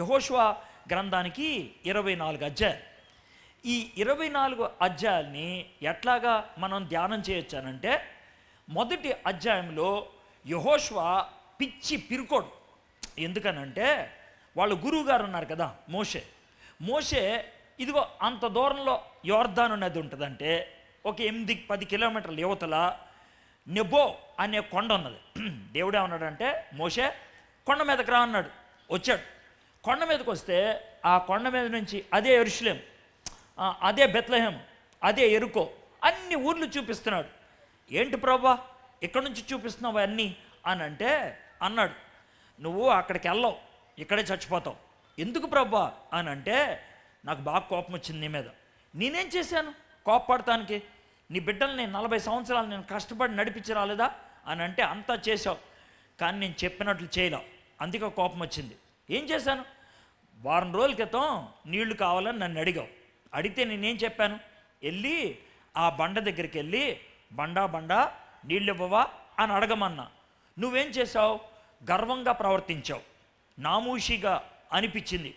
యహోష్వా గ్రంథానికి ఇరవై నాలుగు అధ్యాయాలు ఈ ఇరవై నాలుగు అధ్యాయాల్ని ఎట్లాగా మనం ధ్యానం చేయొచ్చానంటే మొదటి అధ్యాయంలో యహోష్వా పిచ్చి పిరుకోడు ఎందుకనంటే వాళ్ళ గురువు గారు ఉన్నారు కదా మోషే మోషే ఇదిగో అంత దూరంలో యోర్ధాన్ అనేది ఉంటుందంటే ఒక ఎనిమిది పది కిలోమీటర్ల యువతల నెబో అనే కొండ ఉన్నది దేవుడే ఉన్నాడంటే మోషే కొండ మీదకి రా అన్నాడు వచ్చాడు కొండ మీదకి వస్తే ఆ కొండ మీద నుంచి అదే ఎరుషులేం అదే బెత్లహేం అదే ఎరుకో అన్ని ఊర్లు చూపిస్తున్నాడు ఏంటి ప్రభా ఇక్కడ నుంచి చూపిస్తున్నావు అన్నీ అని అంటే అన్నాడు నువ్వు అక్కడికి వెళ్ళవు ఇక్కడే చచ్చిపోతావు ఎందుకు ప్రభా అని అంటే నాకు బాగా కోపం వచ్చింది నీ మీద నేనేం చేశాను కోపడటానికి నీ బిడ్డల్ని నలభై సంవత్సరాలు నేను కష్టపడి నడిపించి రాలేదా అని అంటే అంతా చేసావు కానీ నేను చెప్పినట్లు చేయలేవు అందుకే కోపం వచ్చింది ఏం చేశాను వారం రోజుల క్రితం నీళ్లు కావాలని నన్ను అడిగావు అడిగితే నేనేం చెప్పాను వెళ్ళి ఆ బండ దగ్గరికి వెళ్ళి బండా బండా నీళ్ళు ఇవ్వవా అని అడగమన్నా నువ్వేం చేసావు గర్వంగా ప్రవర్తించావు నామూషిగా అనిపించింది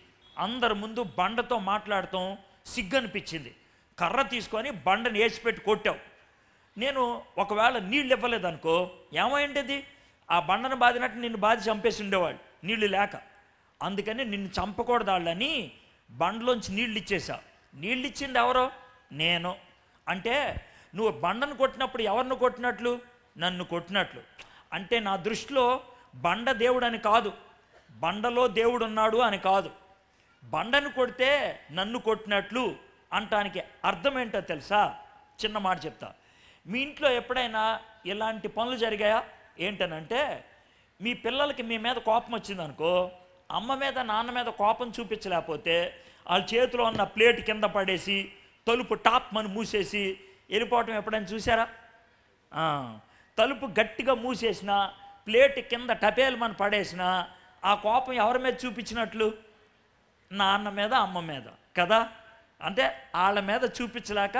అందరి ముందు బండతో మాట్లాడటం సిగ్గు అనిపించింది కర్ర తీసుకొని బండని వేసిపెట్టి కొట్టావు నేను ఒకవేళ నీళ్ళు ఇవ్వలేదనుకో ఏమైండేది ఆ బండను బాదినట్టు నిన్ను బాధి చంపేసి ఉండేవాళ్ళు నీళ్ళు లేక అందుకని నిన్ను చంపకూడదు వాళ్ళని బండలోంచి నీళ్ళు ఇచ్చేసా నీళ్ళు ఇచ్చింది ఎవరో నేను అంటే నువ్వు బండను కొట్టినప్పుడు ఎవరిని కొట్టినట్లు నన్ను కొట్టినట్లు అంటే నా దృష్టిలో బండ దేవుడు అని కాదు బండలో దేవుడు ఉన్నాడు అని కాదు బండను కొడితే నన్ను కొట్టినట్లు అంటానికి అర్థం ఏంటో తెలుసా చిన్న మాట చెప్తా మీ ఇంట్లో ఎప్పుడైనా ఇలాంటి పనులు జరిగాయా ఏంటనంటే మీ పిల్లలకి మీ మీద కోపం వచ్చిందనుకో అమ్మ మీద నాన్న మీద కోపం చూపించలేకపోతే వాళ్ళ చేతిలో ఉన్న ప్లేట్ కింద పడేసి తలుపు టాప్ మని మూసేసి వెళ్ళిపోవటం ఎప్పుడైనా చూసారా తలుపు గట్టిగా మూసేసిన ప్లేట్ కింద టపేలు మన పడేసిన ఆ కోపం ఎవరి మీద చూపించినట్లు నాన్న మీద అమ్మ మీద కదా అంటే వాళ్ళ మీద చూపించలేక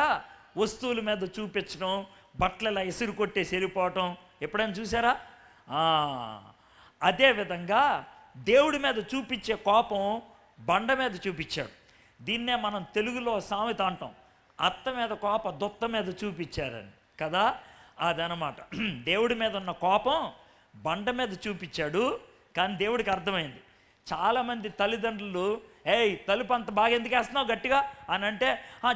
వస్తువుల మీద చూపించడం బట్టల ఎసురు కొట్టేసి వెళ్ళిపోవటం ఎప్పుడైనా చూసారా అదేవిధంగా దేవుడి మీద చూపించే కోపం బండ మీద చూపించాడు దీన్నే మనం తెలుగులో సామెత అంటాం అత్త మీద కోప దుత్త మీద చూపించారని కదా అదనమాట దేవుడి మీద ఉన్న కోపం బండ మీద చూపించాడు కానీ దేవుడికి అర్థమైంది చాలామంది తల్లిదండ్రులు ఏయ్ తలుపు అంత బాగా ఎందుకు వేస్తున్నావు గట్టిగా అని అంటే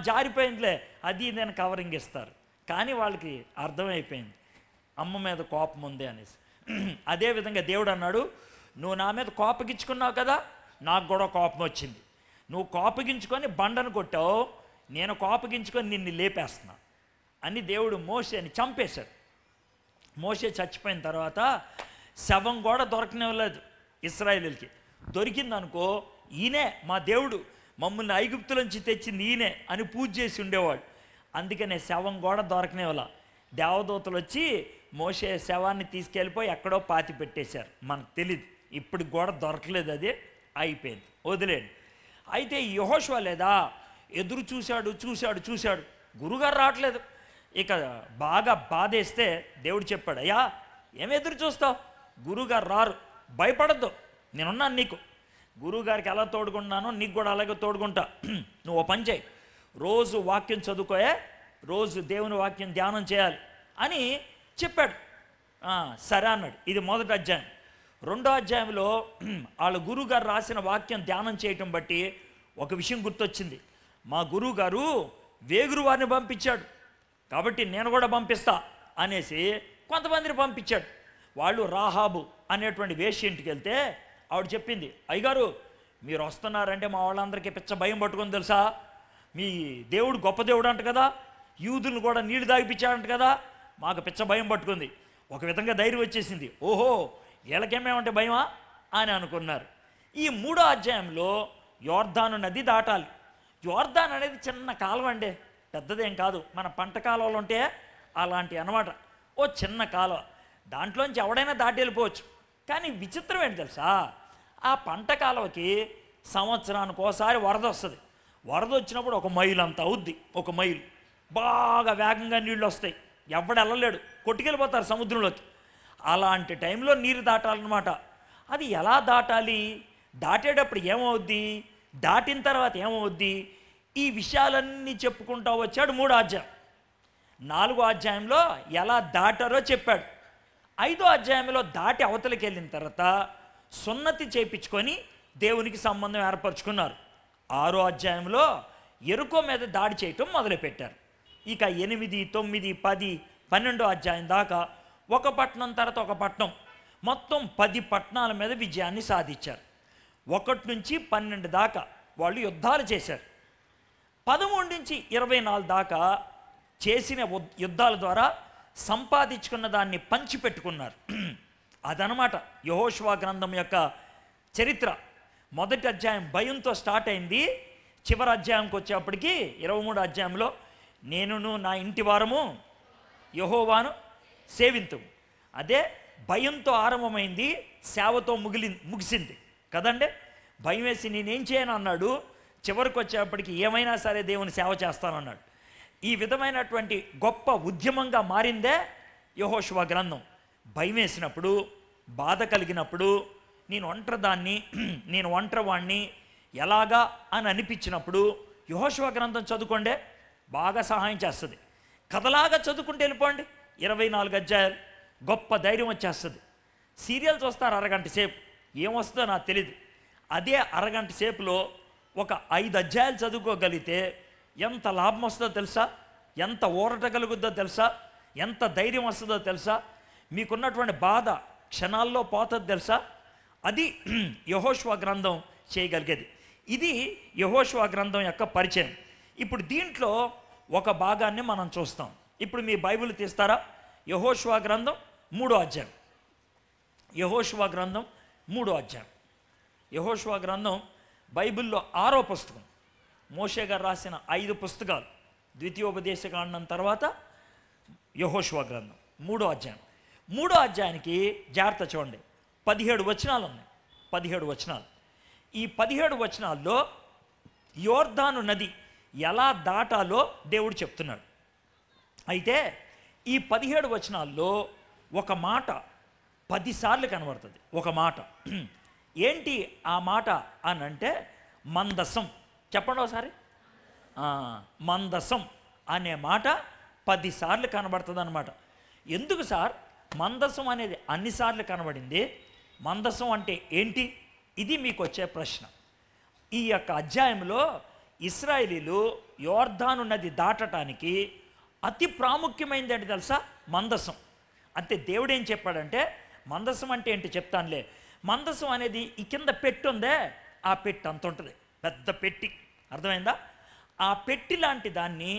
జారిపోయిందిలే అది నేను కవరింగ్ ఇస్తారు కానీ వాళ్ళకి అర్థమైపోయింది అమ్మ మీద కోపం ఉంది అనేసి అదేవిధంగా దేవుడు అన్నాడు నువ్వు నా మీద కోపగించుకున్నావు కదా నాకు కూడా కోపం వచ్చింది నువ్వు కోపగించుకొని బండను కొట్టావు నేను కోపగించుకొని నిన్ను లేపేస్తున్నా అని దేవుడు మోసేని చంపేశాడు మోసే చచ్చిపోయిన తర్వాత శవం కూడా దొరకనివ్వలేదు ఇస్రాయేలీలకి దొరికిందనుకో ఈయనే మా దేవుడు మమ్మల్ని ఐగుప్తులోంచి తెచ్చి నీనే అని పూజ చేసి ఉండేవాడు అందుకనే శవం కూడా దొరకనివ్వాల దేవదూతలు వచ్చి మోసే శవాన్ని తీసుకెళ్ళిపోయి ఎక్కడో పాతి పెట్టేశారు మనకు తెలియదు ఇప్పుడు కూడా దొరకలేదు అది అయిపోయింది వదిలేండి అయితే యహోష్వ లేదా ఎదురు చూశాడు చూశాడు చూశాడు గురుగారు రావట్లేదు ఇక బాగా బాధేస్తే దేవుడు చెప్పాడు అయ్యా ఏమి ఎదురు చూస్తావు గురుగారు రారు భయపడద్దు నేనున్నాను నీకు గురువుగారికి ఎలా తోడుకున్నానో నీకు కూడా అలాగే తోడుకుంటా నువ్వు పని చేయి రోజు వాక్యం చదువుకోయే రోజు దేవుని వాక్యం ధ్యానం చేయాలి అని చెప్పాడు సరే అన్నాడు ఇది మొదటి అధ్యాయం రెండో అధ్యాయంలో వాళ్ళ గురువుగారు రాసిన వాక్యం ధ్యానం చేయటం బట్టి ఒక విషయం గుర్తొచ్చింది మా గురువుగారు వేగురు వారిని పంపించాడు కాబట్టి నేను కూడా పంపిస్తా అనేసి కొంతమందిని పంపించాడు వాళ్ళు రాహాబు అనేటువంటి వేషి ఇంటికి వెళ్తే ఆవిడ చెప్పింది అయ్యగారు మీరు వస్తున్నారంటే మా వాళ్ళందరికీ పిచ్చ భయం పట్టుకొని తెలుసా మీ దేవుడు గొప్ప దేవుడు అంట కదా యూదులను కూడా నీళ్లు దాగిపించాడంట కదా మాకు పిచ్చ భయం పట్టుకుంది ఒక విధంగా ధైర్యం వచ్చేసింది ఓహో వీళ్ళకేమేమంటే భయమా అని అనుకున్నారు ఈ మూడో అధ్యాయంలో యోర్ధాను నది దాటాలి యోర్ధాన్ అనేది చిన్న కాలువ అండి పెద్దదేం కాదు మన పంట కాలువలు ఉంటే అలాంటి అనమాట ఓ చిన్న కాలువ దాంట్లోంచి ఎవడైనా దాటి వెళ్ళిపోవచ్చు కానీ విచిత్రం ఏంటి తెలుసా ఆ పంట కాలువకి సంవత్సరానికి ఒకసారి వరద వస్తుంది వరద వచ్చినప్పుడు ఒక మైలు అంత అవుద్ది ఒక మైలు బాగా వేగంగా నీళ్ళు వస్తాయి ఎవడు కొట్టుకెళ్ళిపోతారు సముద్రంలోకి అలాంటి టైంలో నీరు దాటాలన్నమాట అది ఎలా దాటాలి దాటేటప్పుడు ఏమవుద్ది దాటిన తర్వాత ఏమవుద్ది ఈ విషయాలన్నీ చెప్పుకుంటా వచ్చాడు మూడో అధ్యాయం నాలుగో అధ్యాయంలో ఎలా దాటారో చెప్పాడు ఐదో అధ్యాయంలో దాటి అవతలికి వెళ్ళిన తర్వాత సున్నతి చేయించుకొని దేవునికి సంబంధం ఏర్పరచుకున్నారు ఆరో అధ్యాయంలో ఎరుకో మీద దాడి చేయటం మొదలుపెట్టారు ఇక ఎనిమిది తొమ్మిది పది పన్నెండో అధ్యాయం దాకా ఒక పట్టణం తర్వాత ఒక పట్టణం మొత్తం పది పట్టణాల మీద విజయాన్ని సాధించారు ఒకటి నుంచి పన్నెండు దాకా వాళ్ళు యుద్ధాలు చేశారు పదమూడు నుంచి ఇరవై నాలుగు దాకా చేసిన యుద్ధాల ద్వారా సంపాదించుకున్న దాన్ని పంచిపెట్టుకున్నారు అదనమాట యహోష్వా గ్రంథం యొక్క చరిత్ర మొదటి అధ్యాయం భయంతో స్టార్ట్ అయింది చివరి అధ్యాయంకి వచ్చేప్పటికీ ఇరవై మూడు అధ్యాయంలో నేనును నా ఇంటి వారము యహోవాను సేవింతుము అదే భయంతో ఆరంభమైంది సేవతో ముగిలి ముగిసింది కదండి భయం వేసి నేనేం చేయను అన్నాడు చివరికి వచ్చేప్పటికి ఏమైనా సరే దేవుని సేవ చేస్తానన్నాడు ఈ విధమైనటువంటి గొప్ప ఉద్యమంగా మారిందే యహోశివ గ్రంథం భయం వేసినప్పుడు బాధ కలిగినప్పుడు నేను ఒంటరిదాన్ని నేను ఒంటరివాణ్ణి ఎలాగా అని అనిపించినప్పుడు యహోశివ గ్రంథం చదువుకోండి బాగా సహాయం చేస్తుంది కథలాగా చదువుకుంటూ వెళ్ళిపోండి ఇరవై నాలుగు అధ్యాయాలు గొప్ప ధైర్యం వచ్చేస్తుంది సీరియల్ చూస్తారు అరగంట సేపు ఏమొస్తుందో నాకు తెలియదు అదే అరగంట సేపులో ఒక ఐదు అధ్యాయాలు చదువుకోగలిగితే ఎంత లాభం వస్తుందో తెలుసా ఎంత ఊరట కలుగుద్దో తెలుసా ఎంత ధైర్యం వస్తుందో తెలుసా మీకున్నటువంటి బాధ క్షణాల్లో పోతుంది తెలుసా అది యహోష్వా గ్రంథం చేయగలిగేది ఇది యహోష్వా గ్రంథం యొక్క పరిచయం ఇప్పుడు దీంట్లో ఒక భాగాన్ని మనం చూస్తాం ఇప్పుడు మీ బైబిల్ తీస్తారా యహోశ్వా గ్రంథం మూడో అధ్యాయం యహోశ్వా గ్రంథం మూడో అధ్యాయం యహోష్వా గ్రంథం బైబిల్లో ఆరో పుస్తకం మోషే గారు రాసిన ఐదు పుస్తకాలు ద్వితీయోపదేశ కాండం తర్వాత యహోష్వా గ్రంథం మూడో అధ్యాయం మూడో అధ్యాయానికి జాగ్రత్త చూడండి పదిహేడు వచనాలు ఉన్నాయి పదిహేడు వచనాలు ఈ పదిహేడు వచనాల్లో యోర్ధాను నది ఎలా దాటాలో దేవుడు చెప్తున్నాడు అయితే ఈ పదిహేడు వచనాల్లో ఒక మాట పదిసార్లు కనబడుతుంది ఒక మాట ఏంటి ఆ మాట అని అంటే మందసం చెప్పండి ఒకసారి మందసం అనే మాట పదిసార్లు కనబడుతుంది అనమాట ఎందుకు సార్ మందసం అనేది అన్నిసార్లు కనబడింది మందసం అంటే ఏంటి ఇది మీకు వచ్చే ప్రశ్న ఈ యొక్క అధ్యాయంలో ఇస్రాయలీలు యోర్ధాను నది దాటటానికి అతి ప్రాముఖ్యమైనది ఏంటి తెలుసా మందసం అంతే దేవుడు ఏం చెప్పాడంటే మందసం అంటే ఏంటి చెప్తానులే మందసం అనేది ఈ కింద పెట్టి ఉందే ఆ పెట్టి అంత ఉంటుంది పెద్ద పెట్టి అర్థమైందా ఆ పెట్టి లాంటి దాన్ని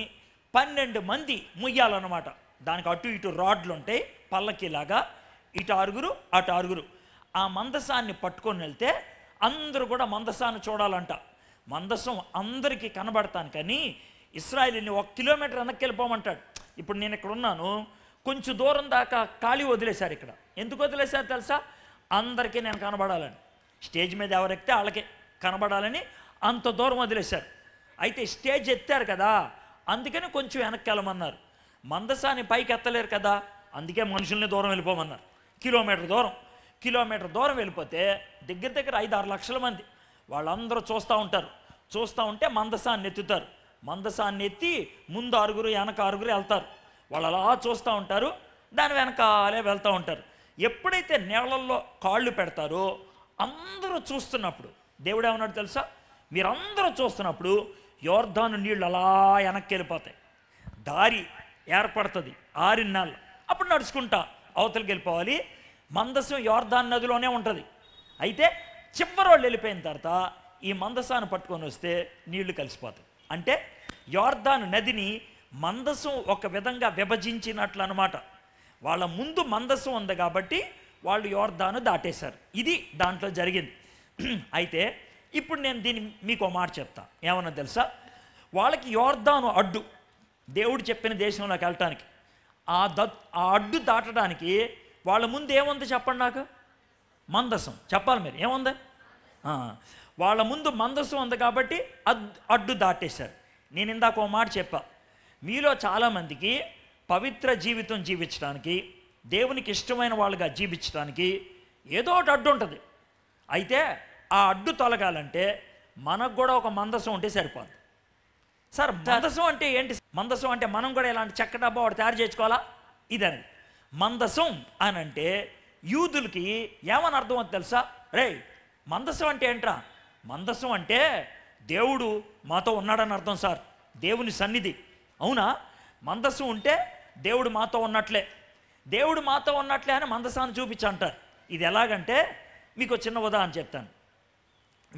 పన్నెండు మంది ముయ్యాలన్నమాట దానికి అటు ఇటు రాడ్లు ఉంటాయి పల్లకిలాగా ఇటు ఆరుగురు అటు ఆరుగురు ఆ మందసాన్ని పట్టుకొని వెళ్తే అందరూ కూడా మందసాన్ని చూడాలంట మందసం అందరికీ కనబడతాను కానీ ఇస్రాయలీని ఒక కిలోమీటర్ వెనక్కి వెళ్ళిపోమంటాడు ఇప్పుడు నేను ఇక్కడ ఉన్నాను కొంచెం దూరం దాకా ఖాళీ వదిలేశారు ఇక్కడ ఎందుకు వదిలేశారు తెలుసా అందరికీ నేను కనబడాలని స్టేజ్ మీద ఎవరు ఎక్కితే వాళ్ళకి కనబడాలని అంత దూరం వదిలేశారు అయితే స్టేజ్ ఎత్తారు కదా అందుకని కొంచెం వెనక్కి వెళ్ళమన్నారు మందసాన్ని పైకి ఎత్తలేరు కదా అందుకే మనుషుల్ని దూరం వెళ్ళిపోమన్నారు కిలోమీటర్ దూరం కిలోమీటర్ దూరం వెళ్ళిపోతే దగ్గర దగ్గర ఐదు ఆరు లక్షల మంది వాళ్ళందరూ చూస్తూ ఉంటారు చూస్తూ ఉంటే మందసాన్ని ఎత్తుతారు మందసాన్ని ఎత్తి ముందు ఆరుగురు వెనక ఆరుగురు వెళ్తారు వాళ్ళు అలా చూస్తూ ఉంటారు దాని వెనకాలే వెళ్తూ ఉంటారు ఎప్పుడైతే నేలల్లో కాళ్ళు పెడతారో అందరూ చూస్తున్నప్పుడు దేవుడు ఏమన్నాడు తెలుసా మీరందరూ చూస్తున్నప్పుడు యోర్ధాను నీళ్ళు అలా వెనక్కి వెళ్ళిపోతాయి దారి ఏర్పడుతుంది ఆరిన్నాళ్ళు అప్పుడు నడుచుకుంటా అవతలకి వెళ్ళిపోవాలి మందసం యోర్ధాన్ నదిలోనే ఉంటుంది అయితే వాళ్ళు వెళ్ళిపోయిన తర్వాత ఈ మందసాన్ని పట్టుకొని వస్తే నీళ్లు కలిసిపోతాయి అంటే యోర్దాను నదిని మందసం ఒక విధంగా విభజించినట్లు అనమాట వాళ్ళ ముందు మందసం ఉంది కాబట్టి వాళ్ళు యోర్దాను దాటేశారు ఇది దాంట్లో జరిగింది అయితే ఇప్పుడు నేను దీన్ని మీకు ఒక మాట చెప్తా ఏమన్నా తెలుసా వాళ్ళకి యోర్దాను అడ్డు దేవుడు చెప్పిన దేశంలోకి వెళ్ళటానికి ఆ ద ఆ అడ్డు దాటడానికి వాళ్ళ ముందు ఏముంది చెప్పండి నాకు మందసం చెప్పాలి మీరు ఏముంది వాళ్ళ ముందు మందస్సు ఉంది కాబట్టి అడ్డు దాటేశారు నేను ఇందాక ఓ మాట చెప్పా మీలో చాలామందికి పవిత్ర జీవితం జీవించడానికి దేవునికి ఇష్టమైన వాళ్ళుగా జీవించడానికి ఏదో ఒకటి అడ్డు ఉంటుంది అయితే ఆ అడ్డు తొలగాలంటే మనకు కూడా ఒక మందసం ఉంటే సరిపోదు సార్ మందసం అంటే ఏంటి మందసం అంటే మనం కూడా ఇలాంటి చెక్క డబ్బా ఒకటి తయారు చేసుకోవాలా ఇదని మందసం అని అంటే యూదులకి ఏమని అర్థం తెలుసా రే మందసం అంటే ఏంట్రా మందసం అంటే దేవుడు మాతో ఉన్నాడని అర్థం సార్ దేవుని సన్నిధి అవునా మందసం ఉంటే దేవుడు మాతో ఉన్నట్లే దేవుడు మాతో ఉన్నట్లే అని మందసాన్ని చూపించి అంటారు ఇది ఎలాగంటే మీకు చిన్న ఉదాహరణ చెప్తాను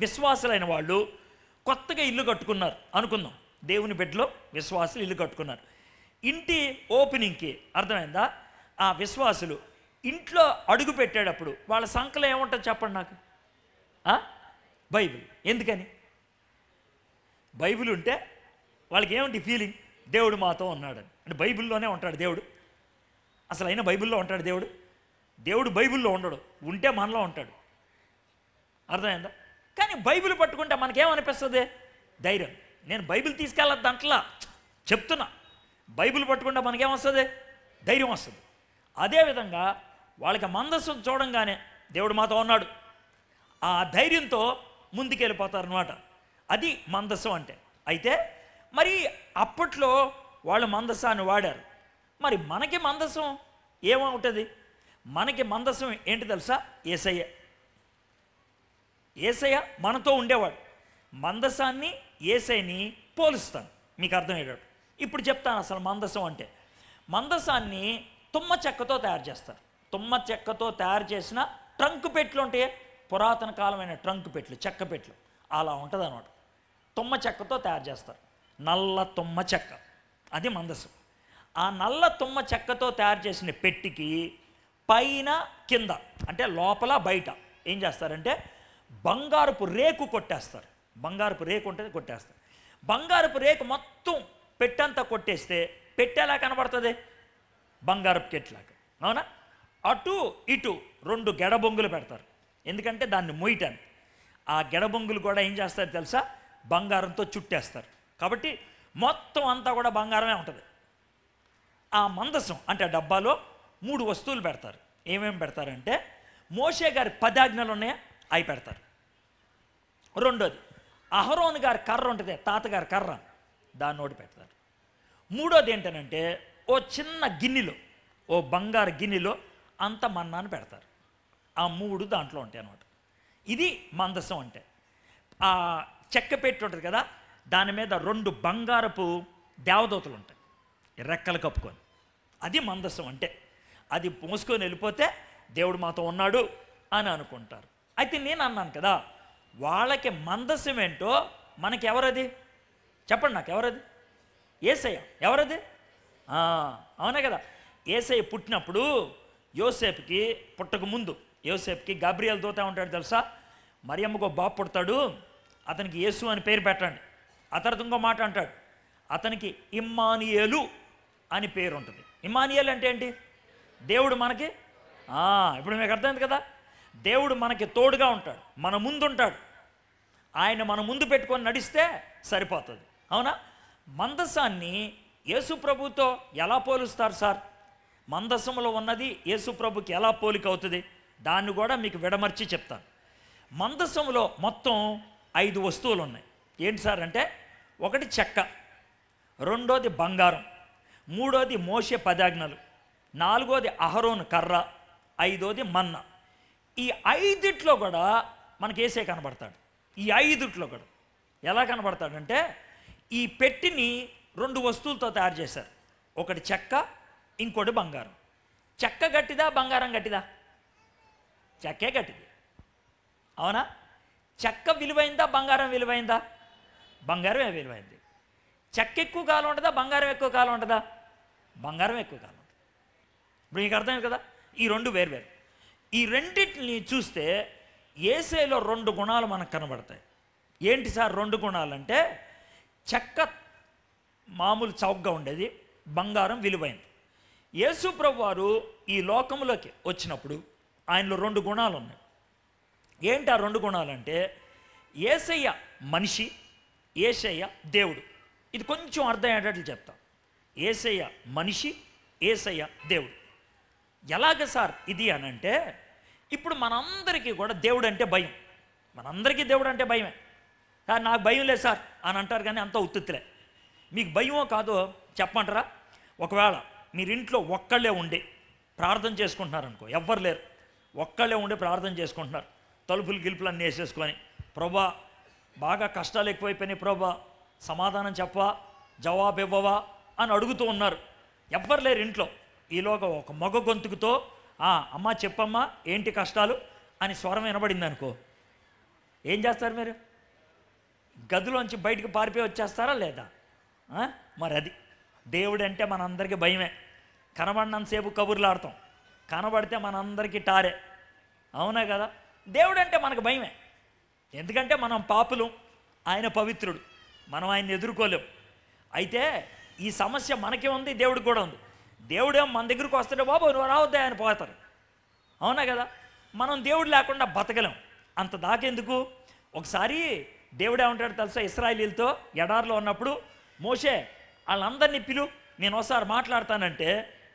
విశ్వాసులైన వాళ్ళు కొత్తగా ఇల్లు కట్టుకున్నారు అనుకుందాం దేవుని బిడ్డలో విశ్వాసులు ఇల్లు కట్టుకున్నారు ఇంటి ఓపెనింగ్కి అర్థమైందా ఆ విశ్వాసులు ఇంట్లో అడుగు పెట్టేటప్పుడు వాళ్ళ సంఖలో ఏముంటుంది చెప్పండి నాకు బైబిల్ ఎందుకని బైబిల్ ఉంటే వాళ్ళకి ఏమిటి ఫీలింగ్ దేవుడు మాతో ఉన్నాడని అంటే బైబిల్లోనే ఉంటాడు దేవుడు అసలు అయినా బైబిల్లో ఉంటాడు దేవుడు దేవుడు బైబిల్లో ఉండడు ఉంటే మనలో ఉంటాడు అర్థమైందా కానీ బైబిల్ పట్టుకుంటే మనకేమనిపిస్తుంది ధైర్యం నేను బైబిల్ తీసుకెళ్ళ దాంట్లో చెప్తున్నా బైబిల్ పట్టుకుంటే మనకేమొస్తుంది ధైర్యం వస్తుంది అదేవిధంగా వాళ్ళకి మందస్సు చూడంగానే దేవుడు మాతో ఉన్నాడు ఆ ధైర్యంతో అనమాట అది మందసం అంటే అయితే మరి అప్పట్లో వాళ్ళు మందసాన్ని వాడారు మరి మనకి మందసం ఏమవుతుంది మనకి మందసం ఏంటి తెలుసా ఏసయ్య ఏసయ్య మనతో ఉండేవాడు మందసాన్ని ఏసైని పోలుస్తాను మీకు అర్థమయ్యాడు ఇప్పుడు చెప్తాను అసలు మందసం అంటే మందసాన్ని తుమ్మ చెక్కతో తయారు చేస్తారు తుమ్మ చెక్కతో తయారు చేసిన ట్రంక్ పెట్లు ఉంటాయి పురాతన కాలమైన ట్రంక్ పెట్లు చెక్క పెట్లు అలా ఉంటుంది అనమాట తుమ్మ చెక్కతో తయారు చేస్తారు నల్ల తుమ్మ చెక్క అది మందసు ఆ నల్ల తుమ్మ చెక్కతో తయారు చేసిన పెట్టికి పైన కింద అంటే లోపల బయట ఏం చేస్తారంటే బంగారపు రేకు కొట్టేస్తారు బంగారపు రేకు ఉంటుంది కొట్టేస్తారు బంగారపు రేకు మొత్తం పెట్టంతా కొట్టేస్తే పెట్టేలా కనబడుతుంది బంగారపు కెట్లాగా అవునా అటు ఇటు రెండు గెడబొంగులు పెడతారు ఎందుకంటే దాన్ని మొయ్యటాన్ని ఆ గెడబొంగులు కూడా ఏం చేస్తారు తెలుసా బంగారంతో చుట్టేస్తారు కాబట్టి మొత్తం అంతా కూడా బంగారమే ఉంటుంది ఆ మందసం అంటే ఆ డబ్బాలో మూడు వస్తువులు పెడతారు ఏమేమి పెడతారంటే మోషే గారి పదాజ్ఞలు ఉన్నాయా అవి పెడతారు రెండోది అహరోన్ గారి కర్ర ఉంటుంది తాతగారి కర్ర దాన్ని ఒకటి పెడతారు మూడోది ఏంటనంటే ఓ చిన్న గిన్నెలో ఓ బంగారు గిన్నెలో అంత మన్నాను పెడతారు ఆ మూడు దాంట్లో ఉంటాయి అనమాట ఇది మందసం అంటే ఆ చెక్క పెట్టి ఉంటుంది కదా దాని మీద రెండు బంగారపు దేవదూతలు ఉంటాయి రెక్కలు కప్పుకొని అది మందసం అంటే అది మోసుకొని వెళ్ళిపోతే దేవుడు మాతో ఉన్నాడు అని అనుకుంటారు అయితే నేను అన్నాను కదా వాళ్ళకి మందసం ఏంటో మనకి ఎవరది చెప్పండి నాకు ఎవరది ఏసయ్య ఎవరది అవునా కదా ఏసయ్య పుట్టినప్పుడు యోసేపుకి పుట్టక ముందు యోసేఫ్కి గబ్రియల్ దూత ఉంటాడు తెలుసా మరియమ్మకు బాబు పుడతాడు అతనికి యేసు అని పేరు పెట్టండి ఆ ఇంకో మాట అంటాడు అతనికి ఇమ్మానియలు అని పేరు ఉంటుంది ఇమ్మానియల్ అంటే ఏంటి దేవుడు మనకి ఇప్పుడు మీకు అర్థమైంది కదా దేవుడు మనకి తోడుగా ఉంటాడు మన ముందు ఉంటాడు ఆయన మన ముందు పెట్టుకొని నడిస్తే సరిపోతుంది అవునా మందసాన్ని యేసు ప్రభుతో ఎలా పోలుస్తారు సార్ మందసంలో ఉన్నది యేసు ప్రభుకి ఎలా పోలిక అవుతుంది దాన్ని కూడా మీకు విడమర్చి చెప్తాను మందసంలో మొత్తం ఐదు వస్తువులు ఉన్నాయి ఏంటి సార్ అంటే ఒకటి చెక్క రెండోది బంగారం మూడోది మోసే పదాజ్ఞలు నాలుగోది అహరోను కర్ర ఐదోది మన్న ఈ ఐదిట్లో కూడా మనకి ఏసే కనబడతాడు ఈ ఐదుట్లో కూడా ఎలా కనబడతాడంటే ఈ పెట్టిని రెండు వస్తువులతో తయారు చేశారు ఒకటి చెక్క ఇంకోటి బంగారం చెక్క గట్టిదా బంగారం గట్టిదా చెక్కే గట్టిది అవునా చెక్క విలువైందా బంగారం విలువైందా బంగారమే విలువైంది చెక్క ఎక్కువ కాలం ఉంటుందా బంగారం ఎక్కువ కాలం ఉంటుందా బంగారం ఎక్కువ కాలం ఉంటుంది ఇప్పుడు మీకు అర్థమైంది కదా ఈ రెండు వేర్వేరు ఈ రెండింటిని చూస్తే ఏసైలో రెండు గుణాలు మనకు కనబడతాయి ఏంటి సార్ రెండు గుణాలు అంటే చెక్క మామూలు చౌకగా ఉండేది బంగారం విలువైంది యేసు వారు ఈ లోకంలోకి వచ్చినప్పుడు ఆయనలో రెండు గుణాలు ఉన్నాయి ఏంటి ఆ రెండు గుణాలు అంటే ఏసయ్య మనిషి ఏసయ్య దేవుడు ఇది కొంచెం అర్థం అయ్యేటట్లు చెప్తాం ఏసయ్య మనిషి ఏసయ్య దేవుడు ఎలాగ సార్ ఇది అని అంటే ఇప్పుడు మనందరికీ కూడా దేవుడు అంటే భయం మనందరికీ దేవుడు అంటే భయమే నాకు భయం లేదు సార్ అని అంటారు కానీ అంత ఉత్తుత్తులే మీకు భయమో కాదో చెప్పంటారా ఒకవేళ మీరు ఇంట్లో ఒక్కళ్ళే ఉండి ప్రార్థన చేసుకుంటున్నారనుకో ఎవ్వరు లేరు ఒక్కళ్ళే ఉండి ప్రార్థన చేసుకుంటున్నారు తలుపులు గిలుపులు అన్నీ వేసేసుకొని ప్రభా బాగా కష్టాలు ఎక్కువైపోయినాయి ప్రభా సమాధానం చెప్పవా జవాబు ఇవ్వవా అని అడుగుతూ ఉన్నారు ఎవ్వరు లేరు ఇంట్లో ఈలోగా ఒక మగ గొంతుకుతో ఆ అమ్మ చెప్పమ్మా ఏంటి కష్టాలు అని స్వరం వినబడింది అనుకో ఏం చేస్తారు మీరు గదిలోంచి బయటకు పారిపోయి వచ్చేస్తారా లేదా మరి అది దేవుడంటే మనందరికీ భయమే కనబడినంతసేపు కబుర్లాడతాం కనబడితే మనందరికీ టారే అవునా కదా దేవుడు అంటే మనకు భయమే ఎందుకంటే మనం పాపులు ఆయన పవిత్రుడు మనం ఆయన ఎదుర్కోలేం అయితే ఈ సమస్య మనకే ఉంది దేవుడికి కూడా ఉంది దేవుడేం మన దగ్గరికి వస్తాడు బాబు నువ్వు రావద్దా ఆయన పోతారు అవునా కదా మనం దేవుడు లేకుండా బతకలేం అంత దాకెందుకు ఒకసారి దేవుడే ఉంటాడు తెలుసా ఇస్రాయలీలతో ఎడార్లో ఉన్నప్పుడు మోషే వాళ్ళందరినీ పిలు నేను ఒకసారి మాట్లాడతానంటే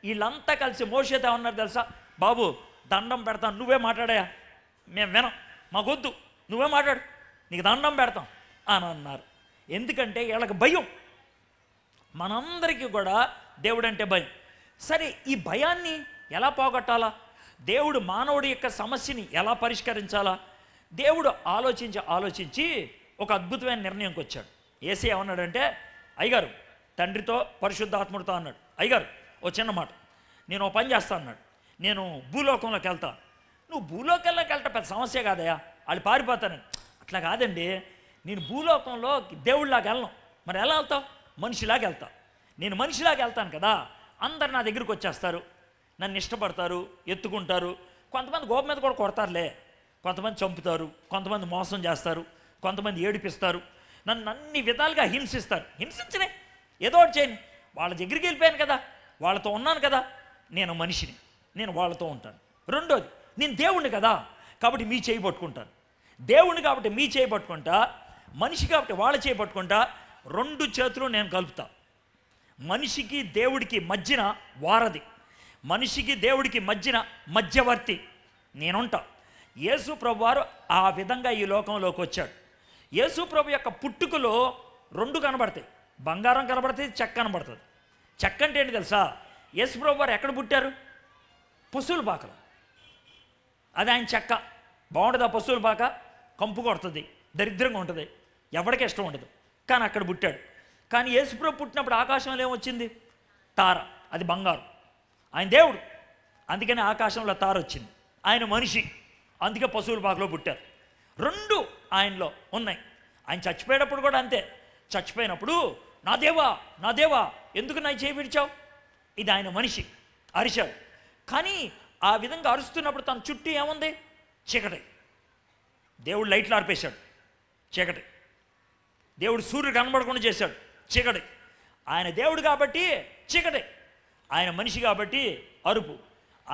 వీళ్ళంతా కలిసి మోసేతో ఉన్నారు తెలుసా బాబు దండం పెడతాం నువ్వే మాట్లాడాయా మేము వినం మాకొద్దు నువ్వే మాట్లాడు నీకు దండం పెడతాం అని అన్నారు ఎందుకంటే వీళ్ళకి భయం మనందరికీ కూడా దేవుడంటే భయం సరే ఈ భయాన్ని ఎలా పోగొట్టాలా దేవుడు మానవుడి యొక్క సమస్యని ఎలా పరిష్కరించాలా దేవుడు ఆలోచించి ఆలోచించి ఒక అద్భుతమైన నిర్ణయంకి వచ్చాడు ఏసీ ఏమన్నాడంటే అయ్యగారు తండ్రితో పరిశుద్ధాత్ముడితో అన్నాడు అయ్యగారు ఓ చిన్న మాట నేను ఓ పని చేస్తాను అన్నాడు నేను భూలోకంలోకి వెళ్తా నువ్వు భూలోకంలోకి వెళ్తా పెద్ద సమస్య కాదయా వాళ్ళు పారిపోతానని అట్లా కాదండి నేను భూలోకంలో దేవుళ్ళలాగా వెళ్ళను మరి ఎలా వెళ్తావు మనిషిలాగా వెళ్తా నేను మనిషిలాగా వెళ్తాను కదా అందరు నా దగ్గరికి వచ్చేస్తారు నన్ను ఇష్టపడతారు ఎత్తుకుంటారు కొంతమంది గోప మీద కూడా కొడతారులే కొంతమంది చంపుతారు కొంతమంది మోసం చేస్తారు కొంతమంది ఏడిపిస్తారు నన్ను అన్ని విధాలుగా హింసిస్తారు హింసించనే ఏదో ఒకటి చేయను వాళ్ళ దగ్గరికి వెళ్ళిపోయాను కదా వాళ్ళతో ఉన్నాను కదా నేను మనిషిని నేను వాళ్ళతో ఉంటాను రెండోది నేను దేవుణ్ణి కదా కాబట్టి మీ చేయి పట్టుకుంటాను దేవుణ్ణి కాబట్టి మీ చేయి పట్టుకుంటా మనిషి కాబట్టి వాళ్ళ చేయి పట్టుకుంటా రెండు చేతులు నేను కలుపుతా మనిషికి దేవుడికి మధ్యన వారది మనిషికి దేవుడికి మధ్యన మధ్యవర్తి నేనుంటా యేసు ప్రభు వారు ఆ విధంగా ఈ లోకంలోకి వచ్చాడు యేసు ప్రభు యొక్క పుట్టుకలో రెండు కనబడతాయి బంగారం కనబడుతుంది చెక్క కనబడుతుంది చెక్క అంటే ఏంటి తెలుసా యేసుప్రభు వారు ఎక్కడ పుట్టారు పశువుల పాకలు అది ఆయన చెక్క బాగుంటుంది ఆ పశువుల పాక కంపు కొడుతుంది దరిద్రంగా ఉంటుంది ఎవరికి ఇష్టం ఉండదు కానీ అక్కడ పుట్టాడు కానీ యేసుప్రభు పుట్టినప్పుడు ఆకాశంలో ఏమొచ్చింది తార అది బంగారం ఆయన దేవుడు అందుకనే ఆకాశంలో తార వచ్చింది ఆయన మనిషి అందుకే పశువుల పాకలో పుట్టారు రెండు ఆయనలో ఉన్నాయి ఆయన చచ్చిపోయేటప్పుడు కూడా అంతే చచ్చిపోయినప్పుడు నా దేవా నా దేవా ఎందుకు నా చేయి విడిచావు ఇది ఆయన మనిషి అరిచాడు కానీ ఆ విధంగా అరుస్తున్నప్పుడు తన చుట్టూ ఏముంది చీకటి దేవుడు లైట్లు ఆర్పేశాడు చీకటి దేవుడు సూర్యుడు కనబడకుండా చేశాడు చీకటి ఆయన దేవుడు కాబట్టి చీకటి ఆయన మనిషి కాబట్టి అరుపు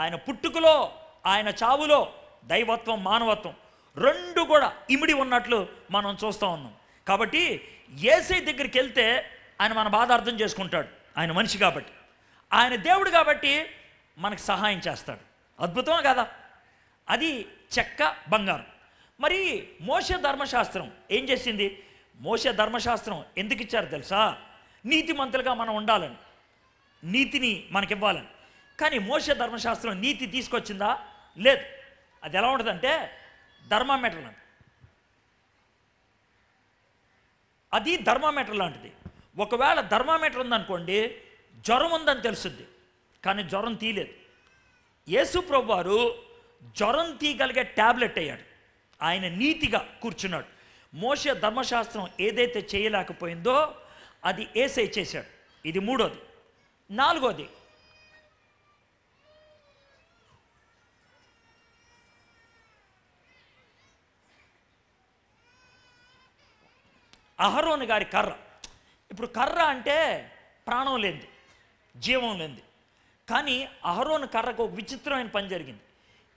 ఆయన పుట్టుకలో ఆయన చావులో దైవత్వం మానవత్వం రెండు కూడా ఇమిడి ఉన్నట్లు మనం చూస్తూ ఉన్నాం కాబట్టి ఏసై దగ్గరికి వెళ్తే ఆయన మన బాధ అర్థం చేసుకుంటాడు ఆయన మనిషి కాబట్టి ఆయన దేవుడు కాబట్టి మనకు సహాయం చేస్తాడు అద్భుతం కదా అది చెక్క బంగారం మరి మోస ధర్మశాస్త్రం ఏం చేసింది మోస ధర్మశాస్త్రం ఎందుకు ఇచ్చారు తెలుసా నీతిమంతులుగా మనం ఉండాలని నీతిని మనకివ్వాలని కానీ మోస ధర్మశాస్త్రం నీతి తీసుకొచ్చిందా లేదు అది ఎలా ఉంటుందంటే ధర్మామీటర్ లాంటిది అది మెటర్ లాంటిది ఒకవేళ ధర్మామీటర్ ఉందనుకోండి జ్వరం ఉందని తెలుస్తుంది కానీ జ్వరం తీయలేదు యేసు వారు జ్వరం తీయగలిగే ట్యాబ్లెట్ అయ్యాడు ఆయన నీతిగా కూర్చున్నాడు మోస ధర్మశాస్త్రం ఏదైతే చేయలేకపోయిందో అది ఏసై చేశాడు ఇది మూడోది నాలుగోది అహరోని గారి కర్ర ఇప్పుడు కర్ర అంటే ప్రాణం లేనిది జీవం లేనిది కానీ అహరోన్ కర్రకు ఒక విచిత్రమైన పని జరిగింది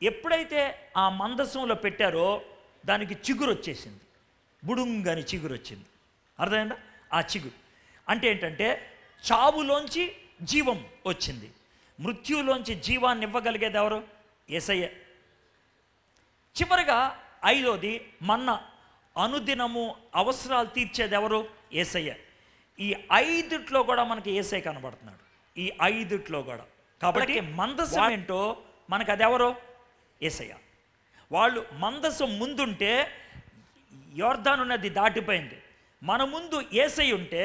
ఎప్పుడైతే ఆ మందసంలో పెట్టారో దానికి చిగురు వచ్చేసింది బుడుంగని చిగురు వచ్చింది అర్థమైందా ఆ చిగురు అంటే ఏంటంటే చావులోంచి జీవం వచ్చింది మృత్యులోంచి జీవాన్ని ఇవ్వగలిగేది ఎవరు ఎసయ్య చివరిగా ఐదోది మన్న అనుదినము అవసరాలు తీర్చేది ఎవరు ఏసయ్య ఈ ఐదుట్లో కూడా మనకి ఏసే కనబడుతున్నాడు ఈ ఐదుట్లో కూడా కాబట్టి మందసం ఏంటో మనకు అది ఎవరో ఏసయ్య వాళ్ళు మందసం ముందుంటే యోర్ధాన్ ఉన్నది దాటిపోయింది మన ముందు ఏసై ఉంటే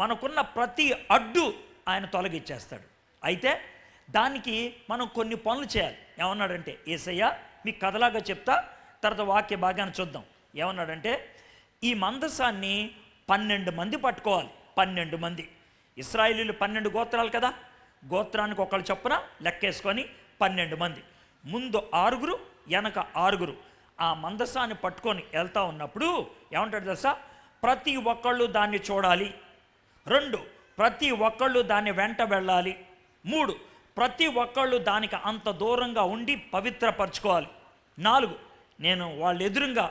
మనకున్న ప్రతి అడ్డు ఆయన తొలగిచ్చేస్తాడు అయితే దానికి మనం కొన్ని పనులు చేయాలి ఏమన్నాడంటే ఏసయ్య మీకు కథలాగా చెప్తా తర్వాత వాక్య భాగాన్ని చూద్దాం ఏమన్నాడంటే ఈ మందసాన్ని పన్నెండు మంది పట్టుకోవాలి పన్నెండు మంది ఇస్రాయిలీలు పన్నెండు గోత్రాలు కదా గోత్రానికి ఒకళ్ళు చొప్పున లెక్కేసుకొని పన్నెండు మంది ముందు ఆరుగురు వెనక ఆరుగురు ఆ మందసాన్ని పట్టుకొని వెళ్తూ ఉన్నప్పుడు ఏమంటాడు తెలుసా ప్రతి ఒక్కళ్ళు దాన్ని చూడాలి రెండు ప్రతి ఒక్కళ్ళు దాన్ని వెంట వెళ్ళాలి మూడు ప్రతి ఒక్కళ్ళు దానికి అంత దూరంగా ఉండి పవిత్రపరచుకోవాలి నాలుగు నేను వాళ్ళెదురుగా ఎదురుగా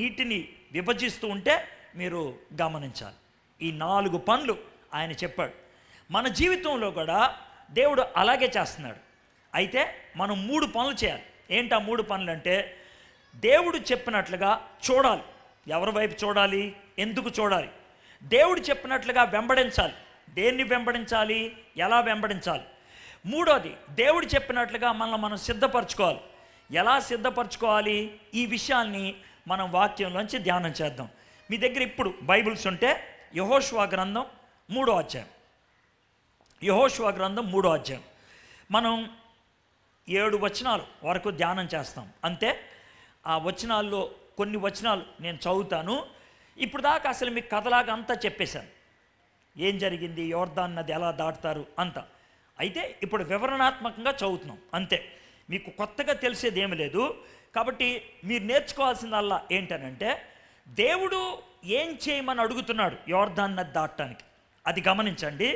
నీటిని విభజిస్తూ ఉంటే మీరు గమనించాలి ఈ నాలుగు పనులు ఆయన చెప్పాడు మన జీవితంలో కూడా దేవుడు అలాగే చేస్తున్నాడు అయితే మనం మూడు పనులు చేయాలి ఏంటి ఆ మూడు పనులు అంటే దేవుడు చెప్పినట్లుగా చూడాలి ఎవరి వైపు చూడాలి ఎందుకు చూడాలి దేవుడు చెప్పినట్లుగా వెంబడించాలి దేన్ని వెంబడించాలి ఎలా వెంబడించాలి మూడోది దేవుడు చెప్పినట్లుగా మనల్ని మనం సిద్ధపరచుకోవాలి ఎలా సిద్ధపరచుకోవాలి ఈ విషయాల్ని మనం వాక్యంలోంచి ధ్యానం చేద్దాం మీ దగ్గర ఇప్పుడు బైబిల్స్ ఉంటే యహోష్వా గ్రంథం మూడో అధ్యాయం యహోష్వా గ్రంథం మూడో అధ్యాయం మనం ఏడు వచనాలు వరకు ధ్యానం చేస్తాం అంతే ఆ వచనాల్లో కొన్ని వచనాలు నేను చదువుతాను ఇప్పుడు దాకా అసలు మీకు కథలాగా అంతా చెప్పేశాను ఏం జరిగింది యోర్ధాన్ నది ఎలా దాటుతారు అంత అయితే ఇప్పుడు వివరణాత్మకంగా చదువుతున్నాం అంతే మీకు కొత్తగా తెలిసేది ఏమి లేదు కాబట్టి మీరు నేర్చుకోవాల్సిందల్లా ఏంటనంటే దేవుడు ఏం చేయమని అడుగుతున్నాడు యోర్ధాన్ దాటానికి అది గమనించండి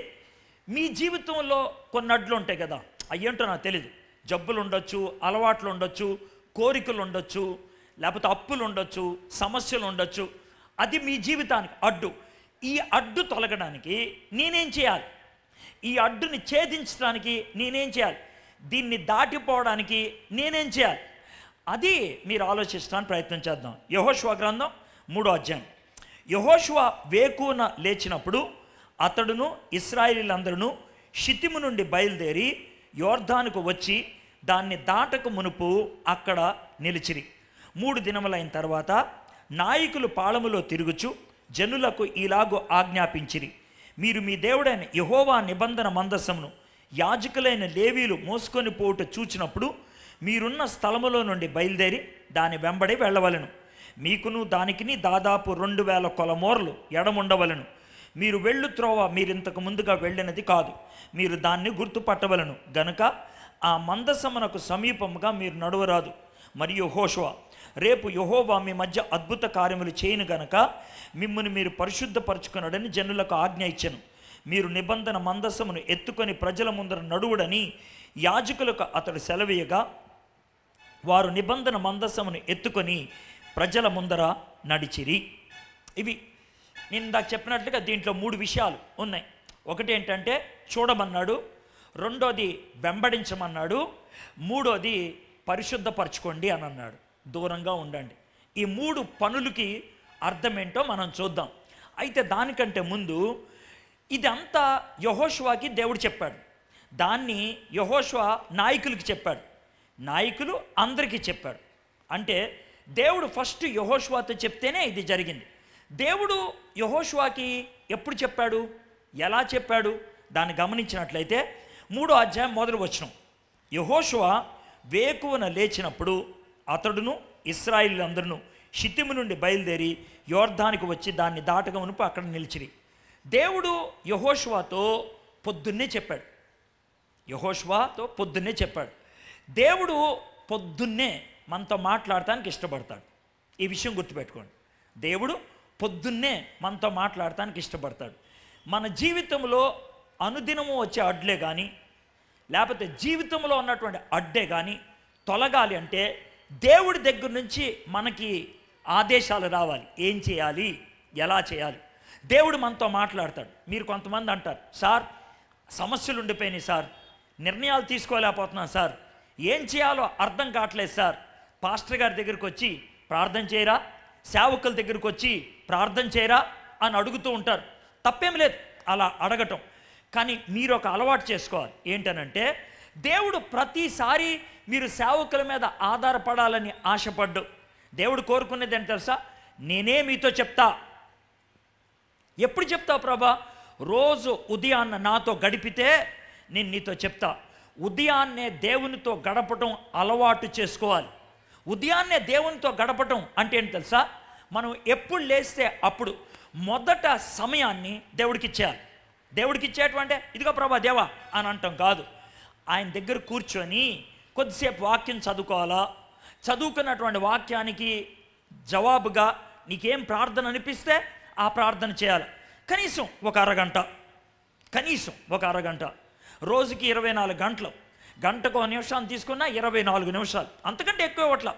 మీ జీవితంలో కొన్ని అడ్లు ఉంటాయి కదా అయ్యేంటో నాకు తెలీదు జబ్బులు ఉండొచ్చు అలవాట్లు ఉండొచ్చు కోరికలు ఉండొచ్చు లేకపోతే అప్పులు ఉండొచ్చు సమస్యలు ఉండొచ్చు అది మీ జీవితానికి అడ్డు ఈ అడ్డు తొలగడానికి నేనేం చేయాలి ఈ అడ్డుని ఛేదించడానికి నేనేం చేయాలి దీన్ని దాటిపోవడానికి నేనేం చేయాలి అది మీరు ఆలోచిస్తాను ప్రయత్నం చేద్దాం యహోశ్వ గ్రంథం మూడో అధ్యాయం యహోశువ వేకున లేచినప్పుడు అతడును ఇస్రాయిలీలందరూ క్షితిము నుండి బయలుదేరి యోర్ధానుకు వచ్చి దాన్ని దాటక మునుపు అక్కడ నిలిచిరి మూడు దినములైన తర్వాత నాయకులు పాళములో తిరుగుచు జనులకు ఇలాగో ఆజ్ఞాపించిరి మీరు మీ దేవుడైన యహోవా నిబంధన మందసమును యాజకులైన లేవీలు మోసుకొని పోవుట చూచినప్పుడు మీరున్న స్థలములో నుండి బయలుదేరి దాని వెంబడి వెళ్ళవలను మీకును దానికిని దాదాపు రెండు వేల కొలమోర్లు ఎడముండవలను మీరు వెళ్ళు త్రోవ మీరు ఇంతకు ముందుగా వెళ్ళినది కాదు మీరు దాన్ని గుర్తుపట్టవలను గనుక ఆ మందసమునకు సమీపముగా మీరు నడువరాదు మరియు హోషువ రేపు యహోవా మీ మధ్య అద్భుత కార్యములు చేయను గనక మిమ్మల్ని మీరు పరిశుద్ధపరచుకున్నాడని జనులకు ఆజ్ఞ ఇచ్చను మీరు నిబంధన మందసమును ఎత్తుకొని ప్రజల ముందర నడువుడని యాజకులకు అతడు సెలవీయగా వారు నిబంధన మందసమును ఎత్తుకొని ప్రజల ముందర నడిచిరి ఇవి నేను ఇందాక చెప్పినట్లుగా దీంట్లో మూడు విషయాలు ఉన్నాయి ఒకటి ఏంటంటే చూడమన్నాడు రెండోది వెంబడించమన్నాడు మూడోది పరిశుద్ధపరచుకోండి అని అన్నాడు దూరంగా ఉండండి ఈ మూడు పనులకి అర్థం ఏంటో మనం చూద్దాం అయితే దానికంటే ముందు ఇదంతా యహోష్వాకి దేవుడు చెప్పాడు దాన్ని యహోష్వా నాయకులకి చెప్పాడు నాయకులు అందరికీ చెప్పాడు అంటే దేవుడు ఫస్ట్ యహోష్వాతో చెప్తేనే ఇది జరిగింది దేవుడు యహోష్వాకి ఎప్పుడు చెప్పాడు ఎలా చెప్పాడు దాన్ని గమనించినట్లయితే మూడో అధ్యాయం మొదలు వచ్చిన యహోష్వా వేకువన లేచినప్పుడు అతడును ఇస్రాయిలందరూ షితిము నుండి బయలుదేరి యోర్ధానికి వచ్చి దాన్ని దాటక మునుపు అక్కడ నిలిచిరి దేవుడు యహోష్వాతో పొద్దున్నే చెప్పాడు యహోష్వాతో పొద్దున్నే చెప్పాడు దేవుడు పొద్దున్నే మనతో మాట్లాడటానికి ఇష్టపడతాడు ఈ విషయం గుర్తుపెట్టుకోండి దేవుడు పొద్దున్నే మనతో మాట్లాడటానికి ఇష్టపడతాడు మన జీవితంలో అనుదినము వచ్చే అడ్లే కానీ లేకపోతే జీవితంలో ఉన్నటువంటి అడ్డే కానీ తొలగాలి అంటే దేవుడి దగ్గర నుంచి మనకి ఆదేశాలు రావాలి ఏం చేయాలి ఎలా చేయాలి దేవుడు మనతో మాట్లాడతాడు మీరు కొంతమంది అంటారు సార్ సమస్యలు ఉండిపోయినాయి సార్ నిర్ణయాలు తీసుకోలేకపోతున్నాను సార్ ఏం చేయాలో అర్థం కావట్లేదు సార్ పాస్టర్ గారి దగ్గరికి వచ్చి ప్రార్థన చేయరా సేవకుల దగ్గరికి వచ్చి ప్రార్థన చేయరా అని అడుగుతూ ఉంటారు తప్పేం లేదు అలా అడగటం కానీ మీరు ఒక అలవాటు చేసుకోవాలి ఏంటనంటే దేవుడు ప్రతిసారి మీరు సేవకుల మీద ఆధారపడాలని ఆశపడ్డు దేవుడు కోరుకునేది ఏంటి తెలుసా నేనే మీతో చెప్తా ఎప్పుడు చెప్తా ప్రభా రోజు ఉదయాన్న నాతో గడిపితే నేను నీతో చెప్తా ఉదయాన్నే దేవునితో గడపటం అలవాటు చేసుకోవాలి ఉదయాన్నే దేవునితో గడపటం అంటే ఏంటి తెలుసా మనం ఎప్పుడు లేస్తే అప్పుడు మొదట సమయాన్ని దేవుడికి ఇచ్చేయాలి దేవుడికి ఇచ్చేటువంటి ఇదిగో ప్రభా దేవా అని అంటాం కాదు ఆయన దగ్గర కూర్చొని కొద్దిసేపు వాక్యం చదువుకోవాలా చదువుకున్నటువంటి వాక్యానికి జవాబుగా నీకేం ప్రార్థన అనిపిస్తే ఆ ప్రార్థన చేయాలి కనీసం ఒక అరగంట కనీసం ఒక అరగంట రోజుకి ఇరవై నాలుగు గంటలు గంటకు నిమిషాన్ని తీసుకున్నా ఇరవై నాలుగు నిమిషాలు అంతకంటే ఎక్కువ ఇవ్వట్లా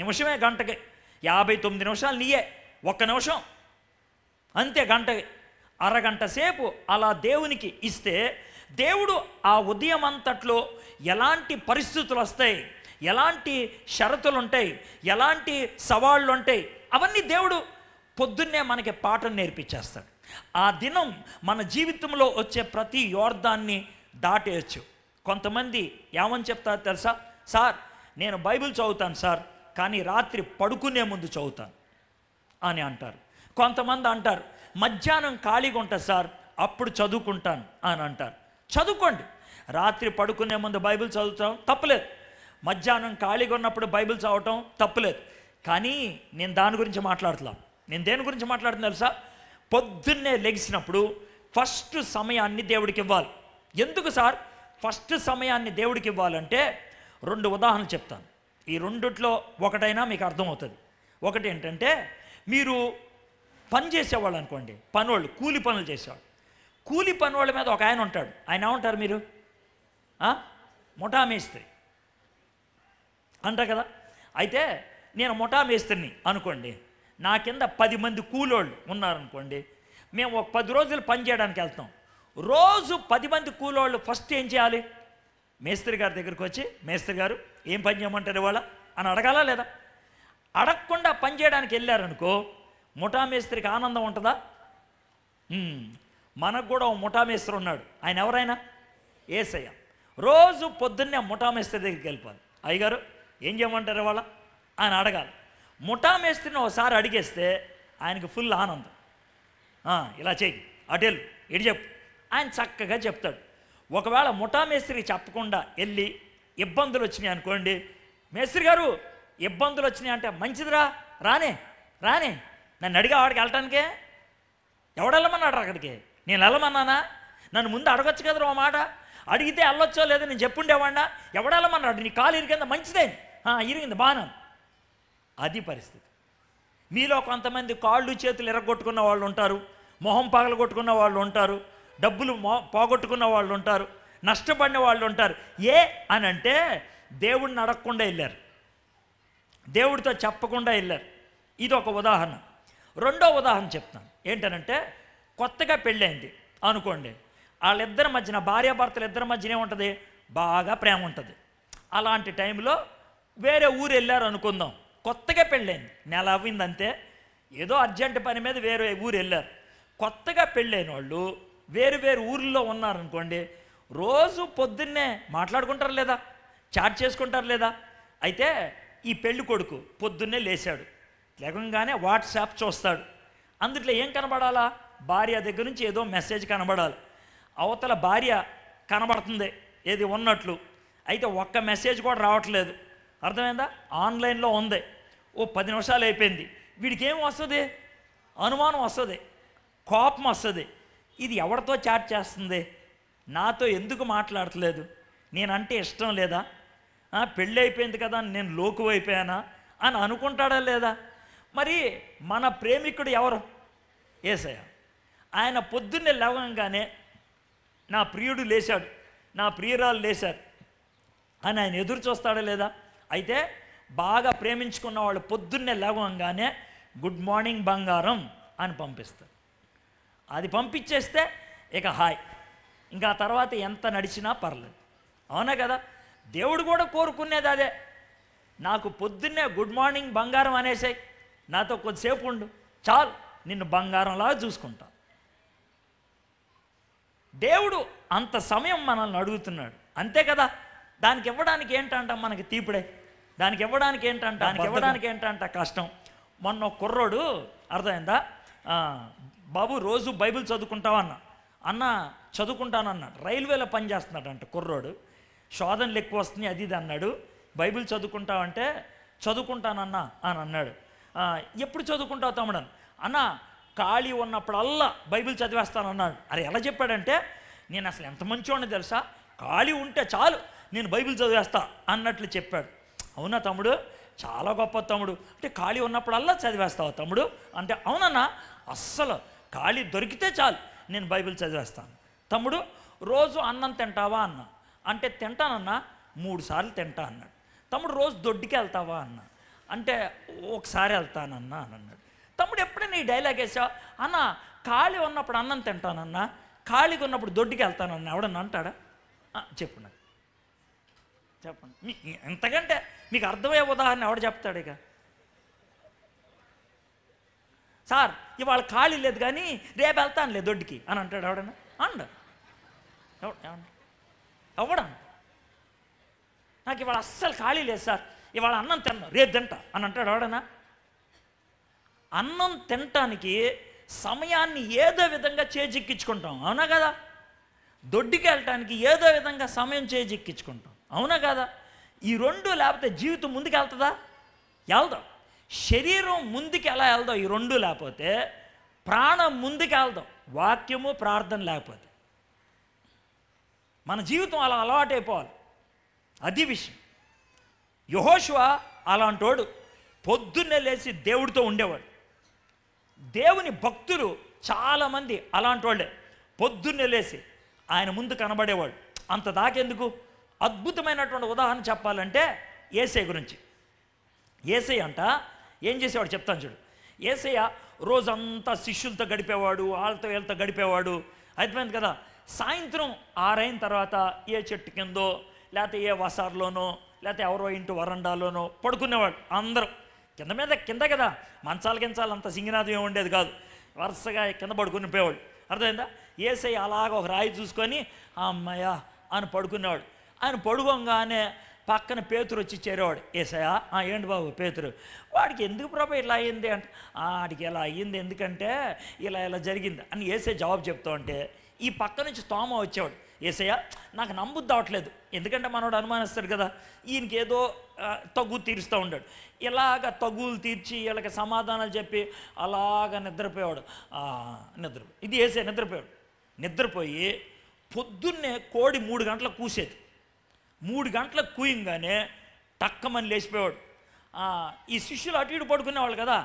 నిమిషమే గంటకి యాభై తొమ్మిది నిమిషాలు నీయే ఒక్క నిమిషం అంతే గంట అరగంట సేపు అలా దేవునికి ఇస్తే దేవుడు ఆ ఉదయం అంతట్లో ఎలాంటి పరిస్థితులు వస్తాయి ఎలాంటి షరతులు ఉంటాయి ఎలాంటి సవాళ్ళు ఉంటాయి అవన్నీ దేవుడు పొద్దున్నే మనకి పాఠం నేర్పించేస్తాడు ఆ దినం మన జీవితంలో వచ్చే ప్రతి యోర్ధాన్ని దాటేయచ్చు కొంతమంది ఏమని చెప్తారు తెలుసా సార్ నేను బైబిల్ చదువుతాను సార్ కానీ రాత్రి పడుకునే ముందు చదువుతాను అని అంటారు కొంతమంది అంటారు మధ్యాహ్నం ఖాళీగా ఉంటుంది సార్ అప్పుడు చదువుకుంటాను అని అంటారు చదువుకోండి రాత్రి పడుకునే ముందు బైబిల్ చదువుతాం తప్పలేదు మధ్యాహ్నం ఖాళీగా ఉన్నప్పుడు బైబిల్ చదవటం తప్పలేదు కానీ నేను దాని గురించి మాట్లాడుతున్నాను నేను దేని గురించి మాట్లాడుతున్నా తెలుసా పొద్దున్నే లెగిసినప్పుడు ఫస్ట్ సమయాన్ని దేవుడికి ఇవ్వాలి ఎందుకు సార్ ఫస్ట్ సమయాన్ని దేవుడికి ఇవ్వాలంటే రెండు ఉదాహరణలు చెప్తాను ఈ రెండిట్లో ఒకటైనా మీకు అర్థమవుతుంది ఒకటి ఏంటంటే మీరు పని చేసేవాళ్ళు అనుకోండి పనివాళ్ళు కూలి పనులు చేసేవాళ్ళు కూలి పనివాళ్ళ మీద ఒక ఆయన ఉంటాడు ఆయన ఏమంటారు మీరు ముఠా మేస్త్రి అంటారు కదా అయితే నేను ముఠా మేస్త్రిని అనుకోండి నా కింద పది మంది కూలోళ్ళు ఉన్నారనుకోండి మేము ఒక పది రోజులు పని చేయడానికి వెళ్తాం రోజు పది మంది కూలోళ్ళు ఫస్ట్ ఏం చేయాలి మేస్త్రి గారి దగ్గరికి వచ్చి మేస్త్రి గారు ఏం పని చేయమంటారు ఇవాళ అని అడగాలా లేదా అడగకుండా పని చేయడానికి వెళ్ళారనుకో ముఠా మేస్త్రికి ఆనందం ఉంటుందా మనకు కూడా ఓ ముఠామేస్త్రి ఉన్నాడు ఆయన ఎవరైనా ఏసయ్య రోజు పొద్దున్నే ముఠామేస్త్రి దగ్గరికి వెళ్ళిపోవాలి అయ్యగారు ఏం చేయమంటారు వాళ్ళ ఆయన అడగాలి ముఠామేస్త్రిని ఒకసారి అడిగేస్తే ఆయనకు ఫుల్ ఆనందం ఇలా చేయి అటెల్ ఎడి చెప్పు ఆయన చక్కగా చెప్తాడు ఒకవేళ ముఠా మేస్త్రి చెప్పకుండా వెళ్ళి ఇబ్బందులు వచ్చినాయి అనుకోండి మేస్త్రి గారు ఇబ్బందులు వచ్చినాయి అంటే మంచిదిరా రానే రానే నన్ను అడిగా వాడికి వెళ్ళటానికే ఎవడెళ్ళమన్నాడు అక్కడికి నేను వెళ్ళమన్నానా నన్ను ముందు అడగొచ్చు కదరా ఓ మాట అడిగితే వెళ్ళొచ్చో లేదో నేను చెప్పుండేవాడినా ఎవడెళ్ళమన్నాడు నీ కాలు ఇరికింద మంచిదే ఇరిగింది బాగా అది పరిస్థితి మీలో కొంతమంది కాళ్ళు చేతులు ఎరగొట్టుకున్న వాళ్ళు ఉంటారు మొహం పగలగొట్టుకున్న వాళ్ళు ఉంటారు డబ్బులు మో పోగొట్టుకున్న వాళ్ళు ఉంటారు నష్టపడిన వాళ్ళు ఉంటారు ఏ అని అంటే దేవుడిని అడగకుండా వెళ్ళారు దేవుడితో చెప్పకుండా వెళ్ళారు ఇది ఒక ఉదాహరణ రెండో ఉదాహరణ చెప్తాను ఏంటనంటే కొత్తగా పెళ్ళైంది అనుకోండి వాళ్ళిద్దరి మధ్యన భార్యాభర్తలు ఇద్దరి మధ్యన ఏముంటుంది బాగా ప్రేమ ఉంటుంది అలాంటి టైంలో వేరే ఊరు వెళ్ళారు అనుకుందాం కొత్తగా పెళ్ళైంది నెల అవ్విందంతే ఏదో అర్జెంట్ పని మీద వేరే ఊరు వెళ్ళారు కొత్తగా పెళ్ళైన వాళ్ళు వేరు వేరు ఊర్లో ఉన్నారనుకోండి రోజు పొద్దున్నే మాట్లాడుకుంటారు లేదా చాట్ చేసుకుంటారు లేదా అయితే ఈ పెళ్లి కొడుకు పొద్దున్నే లేచాడు లేకంగానే వాట్సాప్ చూస్తాడు అందుట్లో ఏం కనబడాలా భార్య దగ్గర నుంచి ఏదో మెసేజ్ కనబడాలి అవతల భార్య కనబడుతుంది ఏది ఉన్నట్లు అయితే ఒక్క మెసేజ్ కూడా రావట్లేదు అర్థమైందా ఆన్లైన్లో ఉంది ఓ పది నిమిషాలు అయిపోయింది వీడికి ఏం వస్తుంది అనుమానం వస్తుంది కోపం వస్తుంది ఇది ఎవరితో చాట్ చేస్తుంది నాతో ఎందుకు మాట్లాడట్లేదు నేనంటే ఇష్టం లేదా పెళ్ళి అయిపోయింది కదా నేను లోకు అయిపోయానా అని అనుకుంటాడా లేదా మరి మన ప్రేమికుడు ఎవరు ఏసయ ఆయన పొద్దున్నే లేవగానే నా ప్రియుడు లేచాడు నా ప్రియురాలు లేచారు అని ఆయన ఎదురు చూస్తాడా లేదా అయితే బాగా ప్రేమించుకున్న వాళ్ళు పొద్దున్నే లేవగానే గుడ్ మార్నింగ్ బంగారం అని పంపిస్తారు అది పంపించేస్తే ఇక హాయ్ ఇంకా తర్వాత ఎంత నడిచినా పర్లేదు అవునా కదా దేవుడు కూడా కోరుకునేది అదే నాకు పొద్దున్నే గుడ్ మార్నింగ్ బంగారం అనేసాయి నాతో కొద్దిసేపు ఉండు చాలు నిన్ను బంగారంలా చూసుకుంటా దేవుడు అంత సమయం మనల్ని అడుగుతున్నాడు అంతే కదా దానికి ఇవ్వడానికి ఏంటంట మనకి తీపిడే దానికి ఇవ్వడానికి ఏంటంట దానికి ఇవ్వడానికి ఏంటంట కష్టం మొన్న కుర్రోడు అర్థమైందా బాబు రోజు బైబిల్ చదువుకుంటావా అన్న అన్న చదువుకుంటాను అన్నాడు రైల్వేలో పనిచేస్తున్నాడు అంట కుర్రోడు శోధనలు ఎక్కువ వస్తున్నాయి అది ఇది అన్నాడు బైబిల్ చదువుకుంటావంటే చదువుకుంటానన్నా అని అన్నాడు ఎప్పుడు చదువుకుంటావు తమ్ముడని అన్న ఖాళీ ఉన్నప్పుడల్లా బైబిల్ చదివేస్తాను అన్నాడు అరే ఎలా చెప్పాడంటే నేను అసలు ఎంత మంచివాడిని తెలుసా ఖాళీ ఉంటే చాలు నేను బైబిల్ చదివేస్తా అన్నట్లు చెప్పాడు అవునా తమ్ముడు చాలా గొప్ప తమ్ముడు అంటే ఖాళీ ఉన్నప్పుడల్లా చదివేస్తావు తమ్ముడు అంటే అవునన్నా అస్సలు ఖాళీ దొరికితే చాలు నేను బైబిల్ చదివేస్తాను తమ్ముడు రోజు అన్నం తింటావా అన్న అంటే తింటానన్నా మూడు సార్లు తింటా అన్నాడు తమ్ముడు రోజు దొడ్డికి వెళ్తావా అన్న అంటే ఒకసారి వెళ్తానన్నా అని అన్నాడు తమ్ముడు ఎప్పుడైనా ఈ డైలాగ్ వేసావు అన్న ఖాళీ ఉన్నప్పుడు అన్నం తింటానన్నా ఖాళీగా ఉన్నప్పుడు దొడ్డికి వెళ్తానన్నా ఎవడన్నా అంటాడా చెప్పండి చెప్పండి మీ ఎంతకంటే మీకు అర్థమయ్యే ఉదాహరణ ఎవడు చెప్తాడు ఇక సార్ ఇవాళ ఖాళీ లేదు కానీ రేపు వెళ్తాను లేదు దొడ్డికి అని అంటాడు ఎవడన్నా అండ ఎవడం నాకు ఇవాళ అస్సలు ఖాళీ లేదు సార్ ఇవాళ అన్నం తిన్నాను రేపు తింటా అని అంటాడు ఎవడన్నా అన్నం తినటానికి సమయాన్ని ఏదో విధంగా చేజిక్కించుకుంటాం అవునా కదా దొడ్డికి వెళ్ళటానికి ఏదో విధంగా సమయం చేజిక్కించుకుంటాం అవునా కదా ఈ రెండు లేకపోతే జీవితం ముందుకు వెళ్తుందా వెళ్దాం శరీరం ముందుకు ఎలా వెళ్దాం ఈ రెండు లేకపోతే ప్రాణం ముందుకు వెళ్దాం వాక్యము ప్రార్థన లేకపోతే మన జీవితం అలా అలవాటైపోవాలి అది విషయం యహోశివ అలాంటోడు పొద్దున్నే లేచి దేవుడితో ఉండేవాడు దేవుని భక్తులు చాలామంది అలాంటి వాళ్ళే పొద్దున్నే లేచి ఆయన ముందు కనబడేవాడు అంత దాకెందుకు అద్భుతమైనటువంటి ఉదాహరణ చెప్పాలంటే ఏసై గురించి ఏసై అంట ఏం చేసేవాడు చెప్తాను చూడు ఏసయ్య రోజంతా శిష్యులతో గడిపేవాడు వాళ్ళతో వీళ్ళతో గడిపేవాడు అయిపోయింది కదా సాయంత్రం ఆరైన తర్వాత ఏ చెట్టు కిందో లేకపోతే ఏ వసార్లోనో లేకపోతే ఎవరో ఇంటి వరండాలోనో పడుకునేవాడు అందరూ కింద మీద కింద కదా మంచాల గించాలు అంత సింగినాదం ఏమి ఉండేది కాదు వరుసగా కింద పడుకుని పోయేవాడు అర్థమైందా ఏసై అలాగ ఒక రాయి చూసుకొని అమ్మయ్య అని పడుకునేవాడు ఆయన పడుకోగానే పక్కన పేతురు వచ్చి చేరేవాడు ఏసయా ఏంటి బాబు పేతురు వాడికి ఎందుకు ప్రభా ఇలా అయింది అంట వాడికి ఇలా అయ్యింది ఎందుకంటే ఇలా ఇలా జరిగింది అని ఏసే జవాబు చెప్తా ఉంటే ఈ పక్క నుంచి తోమ వచ్చేవాడు ఏసయ్య నాకు నమ్ముద్ది అవట్లేదు ఎందుకంటే మనోడు అనుమానిస్తాడు కదా ఈయనకేదో తగ్గు తీరుస్తూ ఉండాడు ఇలాగ తగులు తీర్చి వీళ్ళకి సమాధానాలు చెప్పి అలాగ నిద్రపోయాడు నిద్ర ఇది ఏసే నిద్రపోయాడు నిద్రపోయి పొద్దున్నే కోడి మూడు గంటలకు కూసేది మూడు గంటలకు కూయంగానే టక్కమని లేచిపోయాడు ఈ శిష్యులు అటు ఇటు పడుకునేవాళ్ళు కదా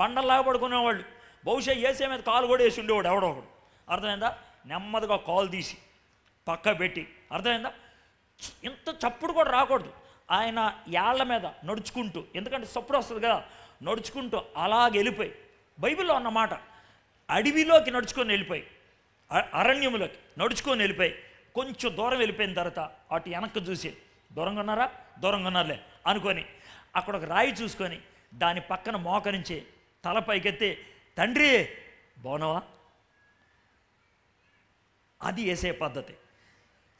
బండల్లాగా పడుకునేవాళ్ళు బహుశా ఏసే మీద కాలు కూడా వేసి ఉండేవాడు ఎవడో ఒకడు అర్థమైందా నెమ్మదిగా కాలు తీసి పక్క పెట్టి అర్థమైందా ఇంత చప్పుడు కూడా రాకూడదు ఆయన యాళ్ళ మీద నడుచుకుంటూ ఎందుకంటే చప్పుడు వస్తుంది కదా నడుచుకుంటూ అలాగ వెళ్ళిపోయి బైబిల్లో అన్నమాట అడవిలోకి నడుచుకొని వెళ్ళిపోయి అరణ్యంలోకి నడుచుకొని వెళ్ళిపోయి కొంచెం దూరం వెళ్ళిపోయిన తర్వాత అటు వెనక్కి చూసి దూరంగా ఉన్నారా దూరంగా ఉన్నారులే అనుకొని అక్కడ ఒక రాయి చూసుకొని దాని పక్కన మోకరించి తల పైకెత్తి తండ్రి బాగున్నావా అది వేసే పద్ధతి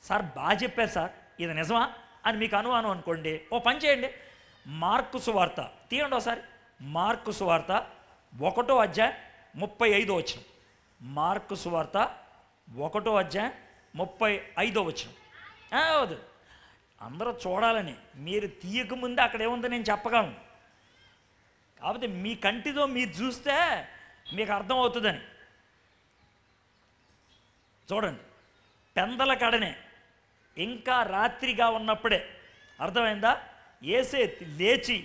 సార్ బాగా చెప్పారు సార్ ఇది నిజమా అని మీకు అనుమానం అనుకోండి ఓ పని చేయండి మార్కు సువార్త తీయండి ఒకసారి మార్కు సువార్త ఒకటో అధ్యాయం ముప్పై ఐదో వచ్చిన మార్కు సువార్త ఒకటో అధ్యాయం ముప్పై ఐదో వచ్చిన అవదు అందరూ చూడాలని మీరు తీయకముందే అక్కడ ఏముందో నేను చెప్పగలను కాకపోతే మీ కంటితో మీరు చూస్తే మీకు అర్థమవుతుందని చూడండి పెందల కడనే ఇంకా రాత్రిగా ఉన్నప్పుడే అర్థమైందా ఏసే లేచి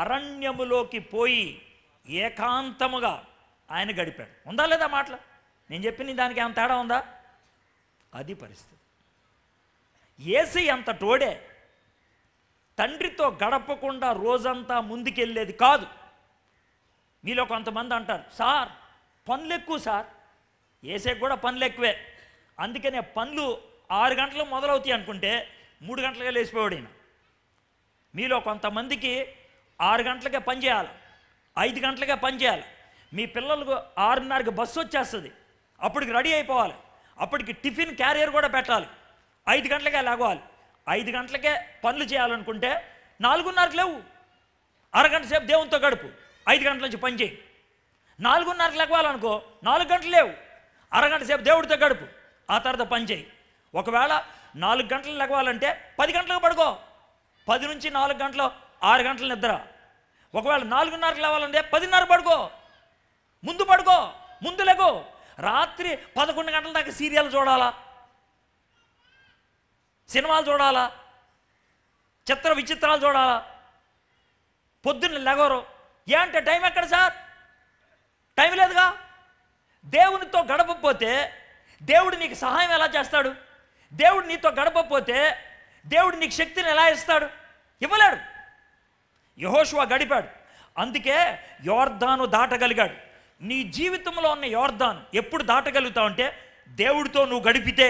అరణ్యములోకి పోయి ఏకాంతముగా ఆయన గడిపాడు ఉందా లేదా మాటలు నేను చెప్పిన దానికి ఏమైనా తేడా ఉందా అది పరిస్థితి ఏసీ అంత టోడే తండ్రితో గడపకుండా రోజంతా ముందుకెళ్ళేది కాదు మీలో కొంతమంది అంటారు సార్ పనులు ఎక్కువ సార్ ఏసే కూడా పనులు ఎక్కువే అందుకనే పనులు ఆరు గంటలు మొదలవుతాయి అనుకుంటే మూడు గంటలుగా లేచిపోయాడు ఈయన మీలో కొంతమందికి ఆరు గంటలకే పని చేయాలి ఐదు గంటలకే పని చేయాలి మీ పిల్లలకు ఆరున్నరకి బస్సు వచ్చేస్తుంది అప్పటికి రెడీ అయిపోవాలి అప్పటికి టిఫిన్ క్యారియర్ కూడా పెట్టాలి ఐదు గంటలకే లాగోవాలి ఐదు గంటలకే పనులు చేయాలనుకుంటే నాలుగున్నరకు లేవు అరగంట సేపు దేవునితో గడుపు ఐదు గంటల నుంచి పని చేయి నాలుగున్నరకు లెగవాలనుకో నాలుగు గంటలు లేవు అరగంట సేపు దేవుడితో గడుపు ఆ తర్వాత పని చేయి ఒకవేళ నాలుగు గంటలు లాగవాలంటే పది గంటలకు పడుకో పది నుంచి నాలుగు గంటలు ఆరు గంటల నిద్ర ఒకవేళ నాలుగున్నరకు లేవాలంటే పదిన్నర పడుకో ముందు పడుకో ముందు లెగో రాత్రి పదకొండు గంటల దాకా సీరియల్ చూడాలా సినిమాలు చూడాలా చిత్ర విచిత్రాలు చూడాలా పొద్దున్న లెగోరు ఏంటంటే టైం ఎక్కడ సార్ టైం లేదుగా దేవునితో గడపపోతే దేవుడు నీకు సహాయం ఎలా చేస్తాడు దేవుడు నీతో గడపపోతే దేవుడు నీకు శక్తిని ఎలా ఇస్తాడు ఇవ్వలేడు యహోషువా గడిపాడు అందుకే యోర్ధాను దాటగలిగాడు నీ జీవితంలో ఉన్న యోర్ధాన్ ఎప్పుడు దాటగలుగుతావు అంటే దేవుడితో నువ్వు గడిపితే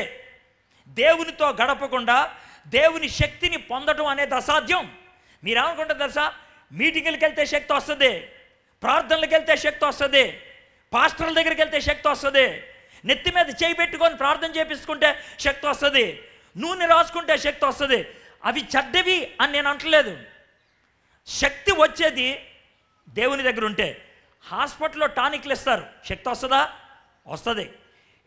దేవునితో గడపకుండా దేవుని శక్తిని పొందడం అనేది అసాధ్యం మీరేమనుకుంటారు తెలుసా మీటింగ్లకి వెళ్తే శక్తి వస్తుంది ప్రార్థనలకు వెళ్తే శక్తి వస్తుంది పాస్టర్ల దగ్గరికి వెళ్తే శక్తి వస్తుంది నెత్తి మీద చేయి పెట్టుకొని ప్రార్థన చేపించుకుంటే శక్తి వస్తుంది నూనె రాసుకుంటే శక్తి వస్తుంది అవి చెడ్డవి అని నేను అంటలేదు శక్తి వచ్చేది దేవుని దగ్గర ఉంటే హాస్పిటల్లో టానిక్లు ఇస్తారు శక్తి వస్తుందా వస్తుంది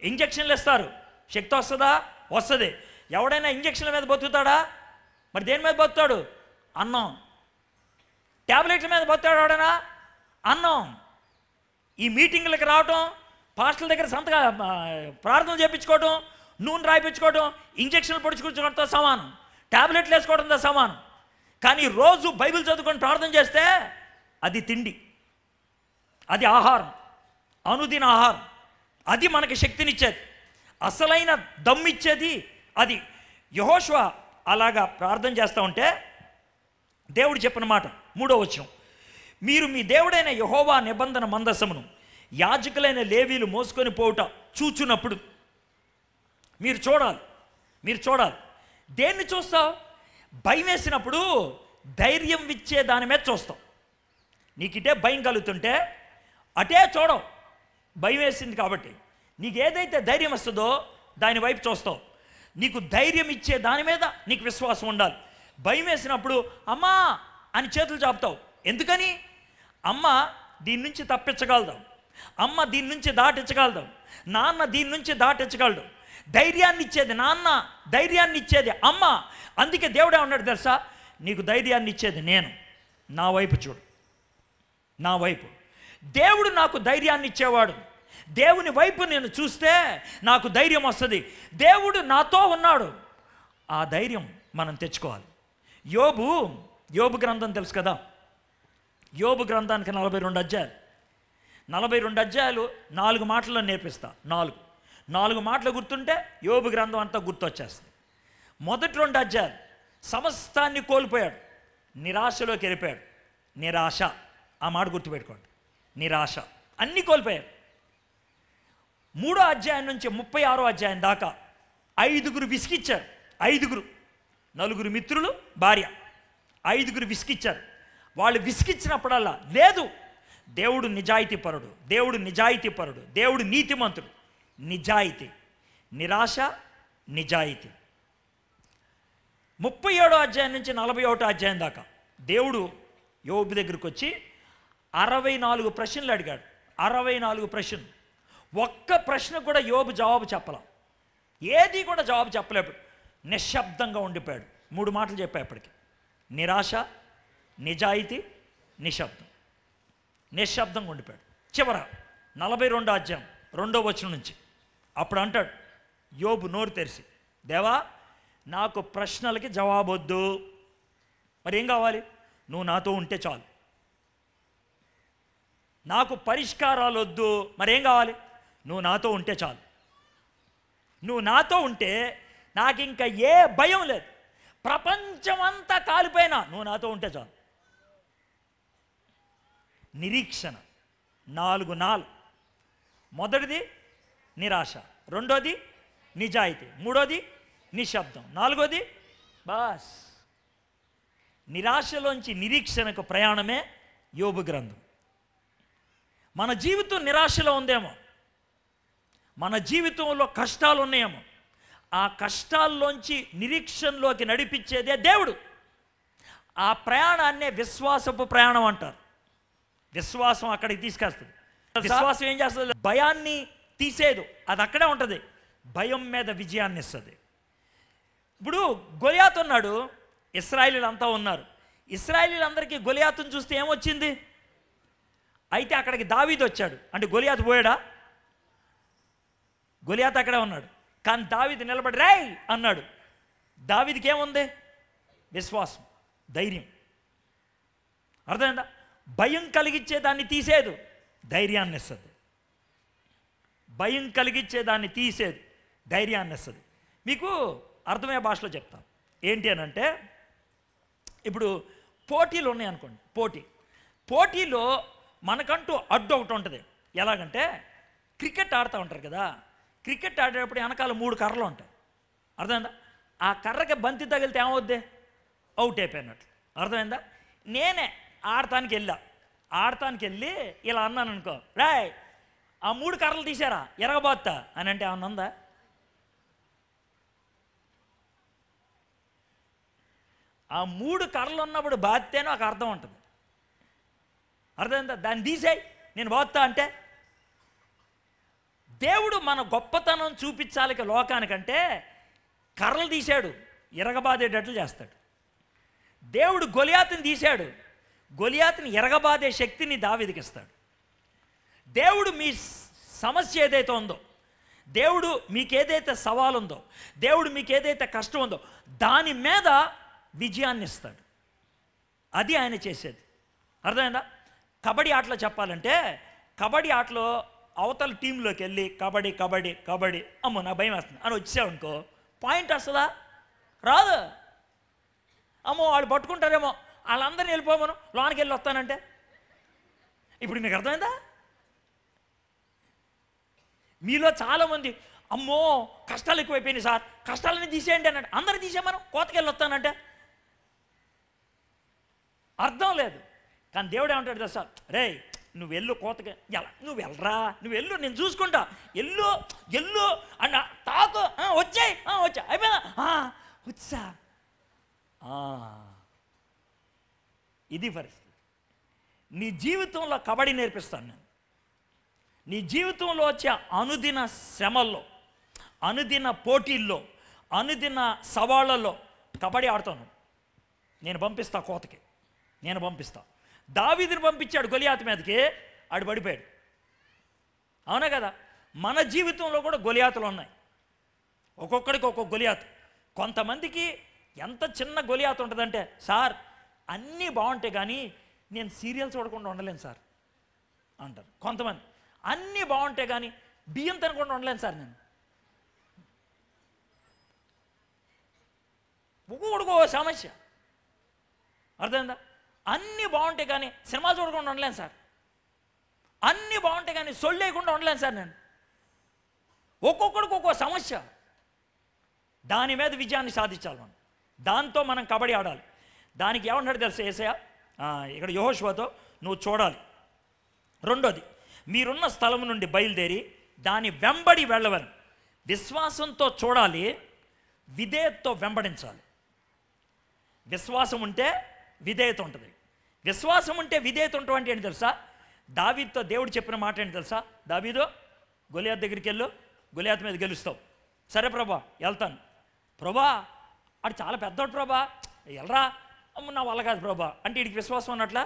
ఇంజక్షన్లు ఇస్తారు శక్తి వస్తుందా వస్తుంది ఎవడైనా ఇంజక్షన్ల మీద బతుకుతాడా మరి దేని మీద బతుకుతాడు అన్నం ట్యాబ్లెట్ల మీద బతుకుతాడు ఎవడైనా అన్నం ఈ మీటింగ్లకు రావటం పాస్టల్ దగ్గర సంత ప్రార్థనలు చేయించుకోవటం నూనె రాయిపించుకోవటం ఇంజక్షన్లు పొడుచుకుంటుకోవడంతో సమానం ట్యాబ్లెట్లు వేసుకోవడంతో సమానం కానీ రోజు బైబిల్ చదువుకొని ప్రార్థన చేస్తే అది తిండి అది ఆహారం అనుదిన ఆహారం అది మనకి శక్తినిచ్చేది అసలైన దమ్మిచ్చేది అది యహోష్వ అలాగా ప్రార్థన చేస్తూ ఉంటే దేవుడు చెప్పిన మాట మూడో వచ్చం మీరు మీ దేవుడైన యహోవా నిబంధన మందసమును యాజకులైన లేవీలు మోసుకొని పోవుట చూచున్నప్పుడు మీరు చూడాలి మీరు చూడాలి దేన్ని చూస్తావు భయం వేసినప్పుడు ధైర్యం ఇచ్చే దాని మీద చూస్తాం నీకిటే భయం కలుగుతుంటే అటే చూడవు భయం వేసింది కాబట్టి నీకు ఏదైతే ధైర్యం వస్తుందో దాని వైపు చూస్తావు నీకు ధైర్యం ఇచ్చే దాని మీద నీకు విశ్వాసం ఉండాలి భయం వేసినప్పుడు అమ్మా అని చేతులు చాపుతావు ఎందుకని అమ్మ దీని నుంచి తప్పించగలదాం అమ్మ దీని నుంచి దాటించగలదాం నాన్న దీని నుంచి దాటించగలడు ధైర్యాన్ని ఇచ్చేది నాన్న ధైర్యాన్ని ఇచ్చేది అమ్మ అందుకే దేవుడే ఉన్నాడు తెలుసా నీకు ధైర్యాన్ని ఇచ్చేది నేను నా వైపు చూడు నా వైపు దేవుడు నాకు ధైర్యాన్ని ఇచ్చేవాడు దేవుని వైపు నేను చూస్తే నాకు ధైర్యం వస్తుంది దేవుడు నాతో ఉన్నాడు ఆ ధైర్యం మనం తెచ్చుకోవాలి యోబు యోబు గ్రంథం తెలుసు కదా యోబు గ్రంథానికి నలభై రెండు అధ్యాయాలు నలభై రెండు అధ్యాయాలు నాలుగు మాటలను నేర్పిస్తా నాలుగు నాలుగు మాటలు గుర్తుంటే యోబు గ్రంథం అంతా గుర్తొచ్చేస్తుంది మొదటి రెండు అధ్యాయాలు సమస్తాన్ని కోల్పోయాడు నిరాశలోకి వెళ్ళిపోయాడు నిరాశ ఆ మాట గుర్తుపెట్టుకోండి నిరాశ అన్నీ కోల్పోయారు మూడో అధ్యాయం నుంచి ముప్పై ఆరో అధ్యాయం దాకా ఐదుగురు విసిగిచ్చారు ఐదుగురు నలుగురు మిత్రులు భార్య ఐదుగురు విసిగిచ్చారు వాళ్ళు విసిగిచ్చినప్పుడల్లా లేదు దేవుడు నిజాయితీ పరుడు దేవుడు నిజాయితీ పరుడు దేవుడు నీతిమంతుడు నిజాయితీ నిరాశ నిజాయితీ ముప్పై ఏడో అధ్యాయం నుంచి నలభై ఒకటో అధ్యాయం దాకా దేవుడు యోబు దగ్గరికి వచ్చి అరవై నాలుగు ప్రశ్నలు అడిగాడు అరవై నాలుగు ప్రశ్నలు ఒక్క ప్రశ్న కూడా యోబు జవాబు చెప్పలా ఏది కూడా జవాబు చెప్పలేడు నిశ్శబ్దంగా ఉండిపోయాడు మూడు మాటలు చెప్పేప్పటికి నిరాశ నిజాయితీ నిశ్శబ్దం నిశ్శబ్దంగా ఉండిపోయాడు చివర నలభై రెండో అధ్యాయం రెండో వచ్చిన నుంచి అప్పుడు అంటాడు యోబు నోరు తెరిసి దేవా నాకు ప్రశ్నలకి జవాబొద్దు మరి ఏం కావాలి నువ్వు నాతో ఉంటే చాలు నాకు పరిష్కారాలు వద్దు మరేం కావాలి నువ్వు నాతో ఉంటే చాలు నువ్వు నాతో ఉంటే నాకు ఇంకా ఏ భయం లేదు ప్రపంచమంతా కాలిపోయినా నువ్వు నాతో ఉంటే చాలు నిరీక్షణ నాలుగు నాలుగు మొదటిది నిరాశ రెండోది నిజాయితీ మూడోది నిశ్శబ్దం నాలుగోది బాస్ నిరాశలోంచి నిరీక్షణకు ప్రయాణమే యోగు గ్రంథం మన జీవితం నిరాశలో ఉందేమో మన జీవితంలో కష్టాలు ఉన్నాయేమో ఆ కష్టాల్లోంచి నిరీక్షణలోకి నడిపించేదే దేవుడు ఆ ప్రయాణాన్నే విశ్వాసపు ప్రయాణం అంటారు విశ్వాసం అక్కడికి తీసుకొస్తుంది విశ్వాసం ఏం చేస్తుంది భయాన్ని తీసేదు అది అక్కడే ఉంటుంది భయం మీద విజయాన్ని ఇస్తుంది ఇప్పుడు గొలియాతున్నాడు ఉన్నాడు ఇస్రాయిలీలు అంతా ఉన్నారు ఇస్రాయిలీలందరికీ గొలియాతును చూస్తే ఏమొచ్చింది అయితే అక్కడికి దావీదు వచ్చాడు అంటే గొలియాత్ పోయాడా గొలియాత్ అక్కడే ఉన్నాడు కానీ దావీది నిలబడి రే అన్నాడు దావీదికి ఏముంది విశ్వాసం ధైర్యం అర్థమైందా భయం కలిగించే దాన్ని తీసేదు ధైర్యాన్ని ఇస్తుంది భయం కలిగించే దాన్ని తీసేది ధైర్యాన్ని ఇస్తుంది మీకు అర్థమయ్యే భాషలో చెప్తాను ఏంటి అని అంటే ఇప్పుడు పోటీలు ఉన్నాయి అనుకోండి పోటీ పోటీలో మనకంటూ అడ్డు ఒకటి ఉంటుంది ఎలాగంటే క్రికెట్ ఆడుతూ ఉంటారు కదా క్రికెట్ ఆడేటప్పుడు వెనకాల మూడు కర్రలు ఉంటాయి అర్థమైందా ఆ కర్రకి బంతి తగిలితే ఏమవుద్ది అవుట్ అయిపోయినట్లు అర్థమైందా నేనే ఆడతానికి వెళ్ళా ఆడతానికి వెళ్ళి ఇలా అన్నాను అనుకో రాయ్ ఆ మూడు కర్రలు తీసారా ఎరగబోత్తా అని అంటే ఏమన్నా ఉందా ఆ మూడు కర్రలు ఉన్నప్పుడు బాధితేనే ఒక అర్థం ఉంటుంది అర్థమైందా దాన్ని తీసేయి నేను పోతా అంటే దేవుడు మన గొప్పతనం చూపించాలి లోకానికంటే కర్రలు తీశాడు ఇరగబాదేటట్లు చేస్తాడు దేవుడు గొలియాతిని తీశాడు గొలియాతిని ఎరగబాదే శక్తిని దావిదికిస్తాడు దేవుడు మీ సమస్య ఏదైతే ఉందో దేవుడు మీకేదైతే సవాల్ ఉందో దేవుడు మీకేదైతే కష్టం ఉందో దాని మీద విజయాన్ని ఇస్తాడు అది ఆయన చేసేది అర్థమైందా కబడ్డీ ఆటలో చెప్పాలంటే కబడ్డీ ఆటలో అవతల టీంలోకి వెళ్ళి కబడ్డీ కబడ్డీ కబడ్డీ అమ్మో నా భయం వస్తుంది అని వచ్చావనుకో పాయింట్ వస్తుందా రాదు అమ్మో వాళ్ళు పట్టుకుంటారేమో వాళ్ళందరినీ వెళ్ళిపోమను లోనికి వెళ్ళి వస్తానంటే ఇప్పుడు మీకు అర్థమైందా మీలో చాలామంది అమ్మో కష్టాలు ఎక్కువైపోయినాయి సార్ కష్టాలని తీసేయండి అన్నట్టు అందరిని తీసేమను కోతకెళ్ళి వస్తానంటే అర్థం లేదు కానీ దేవుడు ఏమంటాడు తెలుసా రే నువ్వు వెళ్ళు కోతకి ఎలా నువ్వు వెళ్ళరా నువ్వు వెళ్ళు నేను చూసుకుంటా ఎల్లు ఎల్లు అన్న తాకు వచ్చాయి వచ్చా అయిపోయినా వచ్చా ఇది పరిస్థితి నీ జీవితంలో కబడ్డీ నేర్పిస్తాను నేను నీ జీవితంలో వచ్చే అనుదిన శ్రమల్లో అనుదిన పోటీల్లో అనుదిన సవాళ్ళలో కబడ్డీ ఆడుతాను నేను పంపిస్తా కోతకి నేను పంపిస్తా దావీదిని పంపించాడు గొలియాత మీదకి ఆడు పడిపోయాడు అవునా కదా మన జీవితంలో కూడా గొలియాతలు ఉన్నాయి ఒక్కొక్కడికి ఒక్కొక్క గొలియాత కొంతమందికి ఎంత చిన్న గొలియాత ఉంటుందంటే సార్ అన్నీ బాగుంటాయి కానీ నేను సీరియల్ చూడకుండా ఉండలేను సార్ అంటారు కొంతమంది అన్నీ బాగుంటాయి కానీ బియ్యం తినకుండా ఉండలేను సార్ నేను ఒక్కొక్కడికో సమస్య అర్థమైందా అన్నీ బాగుంటాయి కానీ సినిమాలు చూడకుండా ఉండలేను సార్ అన్నీ బాగుంటాయి కానీ సొల్లేయకుండా ఉండలేను సార్ నేను ఒక్కొక్కడికి ఒక్కో సమస్య దాని మీద విజయాన్ని సాధించాలి మనం దాంతో మనం కబడ్డీ ఆడాలి దానికి ఏమన్నాడు తెలుసు ఏసయ ఇక్కడ యహోష్వాతో నువ్వు చూడాలి రెండోది మీరున్న స్థలం నుండి బయలుదేరి దాని వెంబడి వెళ్ళవని విశ్వాసంతో చూడాలి విధేయత్తో వెంబడించాలి విశ్వాసం ఉంటే విధేయత ఉంటుంది విశ్వాసం ఉంటే విధేయత ఉంటాం అంటే ఏంటి తెలుసా దావీతో దేవుడు చెప్పిన మాట ఏంటి తెలుసా దావీదో గొలియాత్ దగ్గరికి వెళ్ళు గొలియాత్ మీద గెలుస్తావు సరే ప్రభా వెళ్తాను ప్రభా అది చాలా పెద్దోడు ప్రభా వెళ్ళరా నా వల్ల కాదు ప్రభా అంటే వీడికి విశ్వాసం ఉన్నట్లా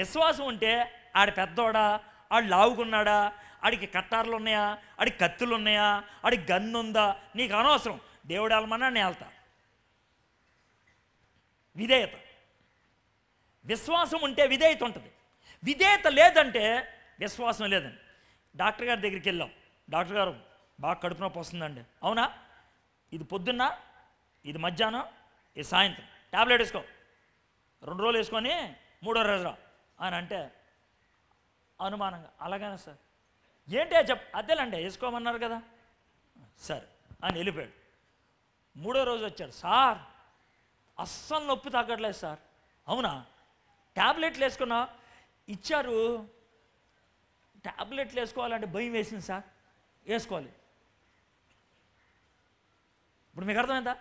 విశ్వాసం ఉంటే ఆడ పెద్దోడా ఆడు లావుకున్నాడా ఆడికి కట్టార్లు ఉన్నాయా ఆడికి కత్తులు ఉన్నాయా ఆడికి గన్ను ఉందా నీకు అనవసరం దేవుడు వెళ్ళమన్నా నేను వెళ్తా విధేయత విశ్వాసం ఉంటే విధేయత ఉంటుంది విధేయత లేదంటే విశ్వాసం లేదండి డాక్టర్ గారి దగ్గరికి వెళ్ళాం డాక్టర్ గారు బాగా కడుపు నొప్పి వస్తుందండి అవునా ఇది పొద్దున్న ఇది మధ్యాహ్నం ఇది సాయంత్రం ట్యాబ్లెట్ వేసుకో రెండు రోజులు వేసుకొని మూడో రోజు రా అని అంటే అనుమానంగా అలాగనే సార్ ఏంటి చెప్ అదేలండి వేసుకోమన్నారు కదా సరే అని వెళ్ళిపోయాడు మూడో రోజు వచ్చాడు సార్ అస్సలు నొప్పి తగ్గట్లేదు సార్ అవునా ట్యాబ్లెట్లు వేసుకున్నా ఇచ్చారు ట్యాబ్లెట్లు వేసుకోవాలంటే భయం వేసింది సార్ వేసుకోవాలి ఇప్పుడు మీకు అర్థమైందా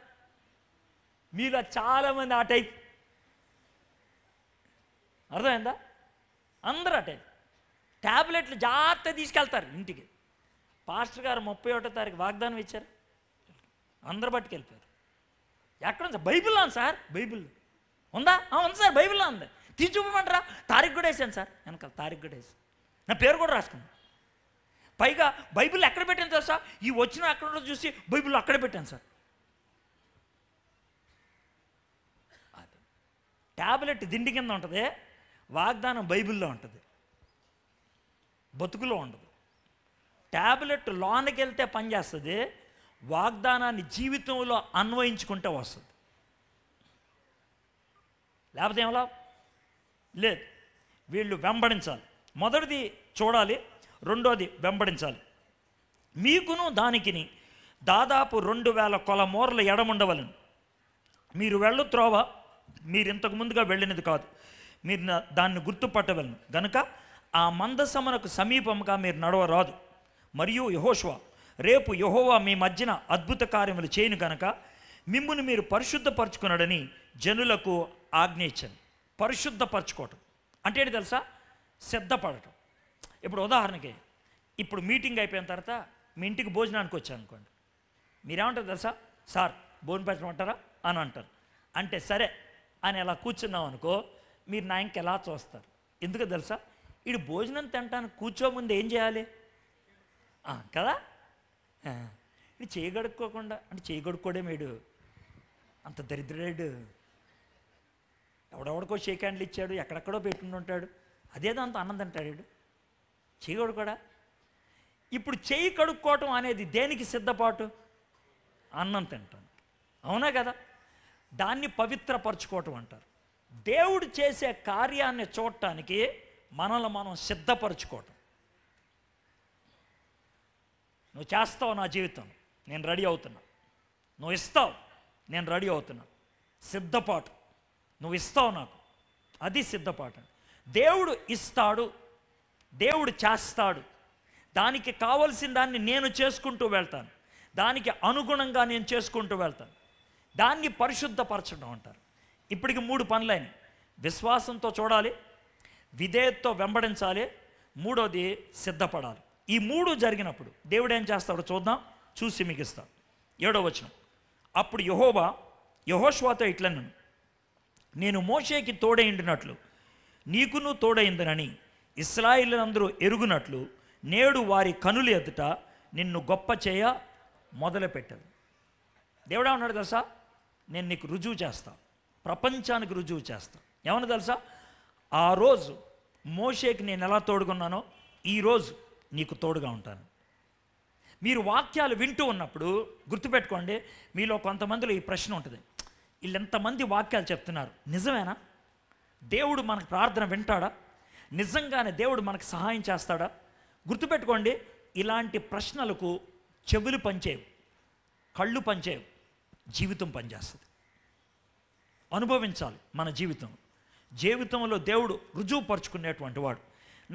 మీలో చాలామంది ఆ టైప్ అర్థమైందా అందరూ ఆ టైప్ ట్యాబ్లెట్లు జాగ్రత్త తీసుకెళ్తారు ఇంటికి పాస్టర్ గారు ముప్పై ఒకటో తారీఖు వాగ్దానం ఇచ్చారు అందరు పట్టుకెళ్ళిపోయారు ఎక్కడ ఉంది బైబిల్లో ఉంది సార్ బైబిల్ ఉందా ఉంది సార్ బైబిల్లో ఉంది తీసి చూపమంటారా తారీఖు కూడా వేసాను సార్ వెనకాల తారీఖు కూడా వేసి నా పేరు కూడా రాసుకుంది పైగా బైబిల్ ఎక్కడ పెట్టాను తెలుసా ఈ వచ్చిన అక్కడ చూసి బైబిల్ అక్కడ పెట్టాను సార్ అది ట్యాబ్లెట్ దిండి కింద ఉంటుంది వాగ్దానం బైబిల్లో ఉంటుంది బతుకులో ఉండదు ట్యాబ్లెట్ లోనకి వెళ్తే పనిచేస్తుంది వాగ్దానాన్ని జీవితంలో అన్వయించుకుంటే వస్తుంది లేకపోతే ఏమలా లేదు వీళ్ళు వెంబడించాలి మొదటిది చూడాలి రెండోది వెంబడించాలి మీకును దానికిని దాదాపు రెండు వేల కొలమూరల ఎడముండవలను మీరు వెళ్ళు త్రోవ మీరు ఇంతకు ముందుగా వెళ్ళినది కాదు మీరు దాన్ని గుర్తుపట్టవలను గనుక ఆ మందసమునకు సమీపంగా మీరు నడవరాదు మరియు యహోష్వా రేపు యహోవా మీ మధ్యన అద్భుత కార్యములు చేయను కనుక మిమ్మల్ని మీరు పరిశుద్ధపరచుకున్నాడని జనులకు ఆజ్ఞయించండి పరిశుద్ధపరచుకోవటం అంటే ఏంటి తెలుసా సిద్ధపడటం ఇప్పుడు ఉదాహరణకి ఇప్పుడు మీటింగ్ అయిపోయిన తర్వాత మీ ఇంటికి భోజనానికి వచ్చాను అనుకోండి మీరేమంటారు తెలుసా సార్ భోజనం పెట్టమంటారా అని అంటారు అంటే సరే అని ఎలా కూర్చున్నాం అనుకో మీరు నా ఇంక ఎలా చూస్తారు ఎందుకు తెలుసా ఇటు భోజనం తినటానికి కూర్చోముందు ఏం చేయాలి కదా చేయగడుక్కోకుండా అంటే చేయగడుక్కోడే మేడు అంత దరిద్రుడు ఎవడెవడికో షేక్ హ్యాండ్లు ఇచ్చాడు ఎక్కడెక్కడో పెట్టుకుని ఉంటాడు అదేదో అంత ఆనందం అంటాడు చేయగడు కూడా ఇప్పుడు చేయి కడుక్కోవటం అనేది దేనికి సిద్ధపాటు అన్నం తింటాను అవునా కదా దాన్ని పవిత్రపరచుకోవటం అంటారు దేవుడు చేసే కార్యాన్ని చూడటానికి మనల్ని మనం సిద్ధపరచుకోవటం నువ్వు చేస్తావు నా జీవితం నేను రెడీ అవుతున్నా నువ్వు ఇస్తావు నేను రెడీ అవుతున్నా సిద్ధపాటు నువ్వు ఇస్తావు నాకు అది సిద్ధపాటు దేవుడు ఇస్తాడు దేవుడు చేస్తాడు దానికి కావలసిన దాన్ని నేను చేసుకుంటూ వెళ్తాను దానికి అనుగుణంగా నేను చేసుకుంటూ వెళ్తాను దాన్ని పరిశుద్ధపరచడం అంటారు ఇప్పటికి మూడు పనులైన విశ్వాసంతో చూడాలి విధేయత్తో వెంబడించాలి మూడోది సిద్ధపడాలి ఈ మూడు జరిగినప్పుడు దేవుడు ఏం చేస్తాడో చూద్దాం చూసి మీకు ఇస్తా ఏడో వచనం అప్పుడు యహోబా యహోశ్వాతో ఇట్లన్నాను నేను మోషేకి తోడైండినట్లు నీకును తోడైందనని ఇస్రాయిలందరూ ఎరుగునట్లు నేడు వారి కనులు ఎదుట నిన్ను గొప్ప చేయ మొదలుపెట్టదు దేవుడా ఉన్నాడు తెలుసా నేను నీకు రుజువు చేస్తా ప్రపంచానికి రుజువు చేస్తా ఏమన్నా తెలుసా ఆ రోజు మోషేకి నేను ఎలా తోడుకున్నానో ఈరోజు నీకు తోడుగా ఉంటాను మీరు వాక్యాలు వింటూ ఉన్నప్పుడు గుర్తుపెట్టుకోండి మీలో కొంతమందిలో ఈ ప్రశ్న ఉంటుంది వీళ్ళెంతమంది వాక్యాలు చెప్తున్నారు నిజమేనా దేవుడు మనకు ప్రార్థన వింటాడా నిజంగానే దేవుడు మనకు సహాయం చేస్తాడా గుర్తుపెట్టుకోండి ఇలాంటి ప్రశ్నలకు చెవులు పంచేవు కళ్ళు పంచేవు జీవితం పనిచేస్తుంది అనుభవించాలి మన జీవితం జీవితంలో దేవుడు రుజువుపరుచుకునేటువంటి వాడు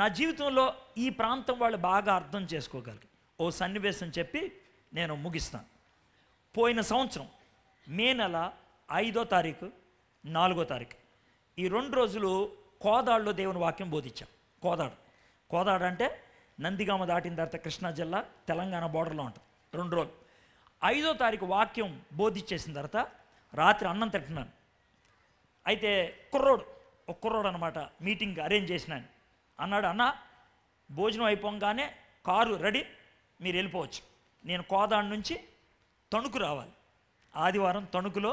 నా జీవితంలో ఈ ప్రాంతం వాళ్ళు బాగా అర్థం చేసుకోగలిగి ఓ సన్నివేశం చెప్పి నేను ముగిస్తాను పోయిన సంవత్సరం మే నెల ఐదో తారీఖు నాలుగో తారీఖు ఈ రెండు రోజులు కోదాడులో దేవుని వాక్యం బోధించాం కోదాడు కోదాడు అంటే నందిగామ దాటిన తర్వాత కృష్ణా జిల్లా తెలంగాణ బోర్డర్లో ఉంటుంది రెండు రోజులు ఐదో తారీఖు వాక్యం బోధించేసిన తర్వాత రాత్రి అన్నం తింటున్నాను అయితే కుర్రోడు ఒక కుర్రోడు అనమాట మీటింగ్ అరేంజ్ చేసినాను అన్నాడు అన్న భోజనం అయిపోగానే కారు రెడీ మీరు వెళ్ళిపోవచ్చు నేను కోదాడు నుంచి తణుకు రావాలి ఆదివారం తణుకులో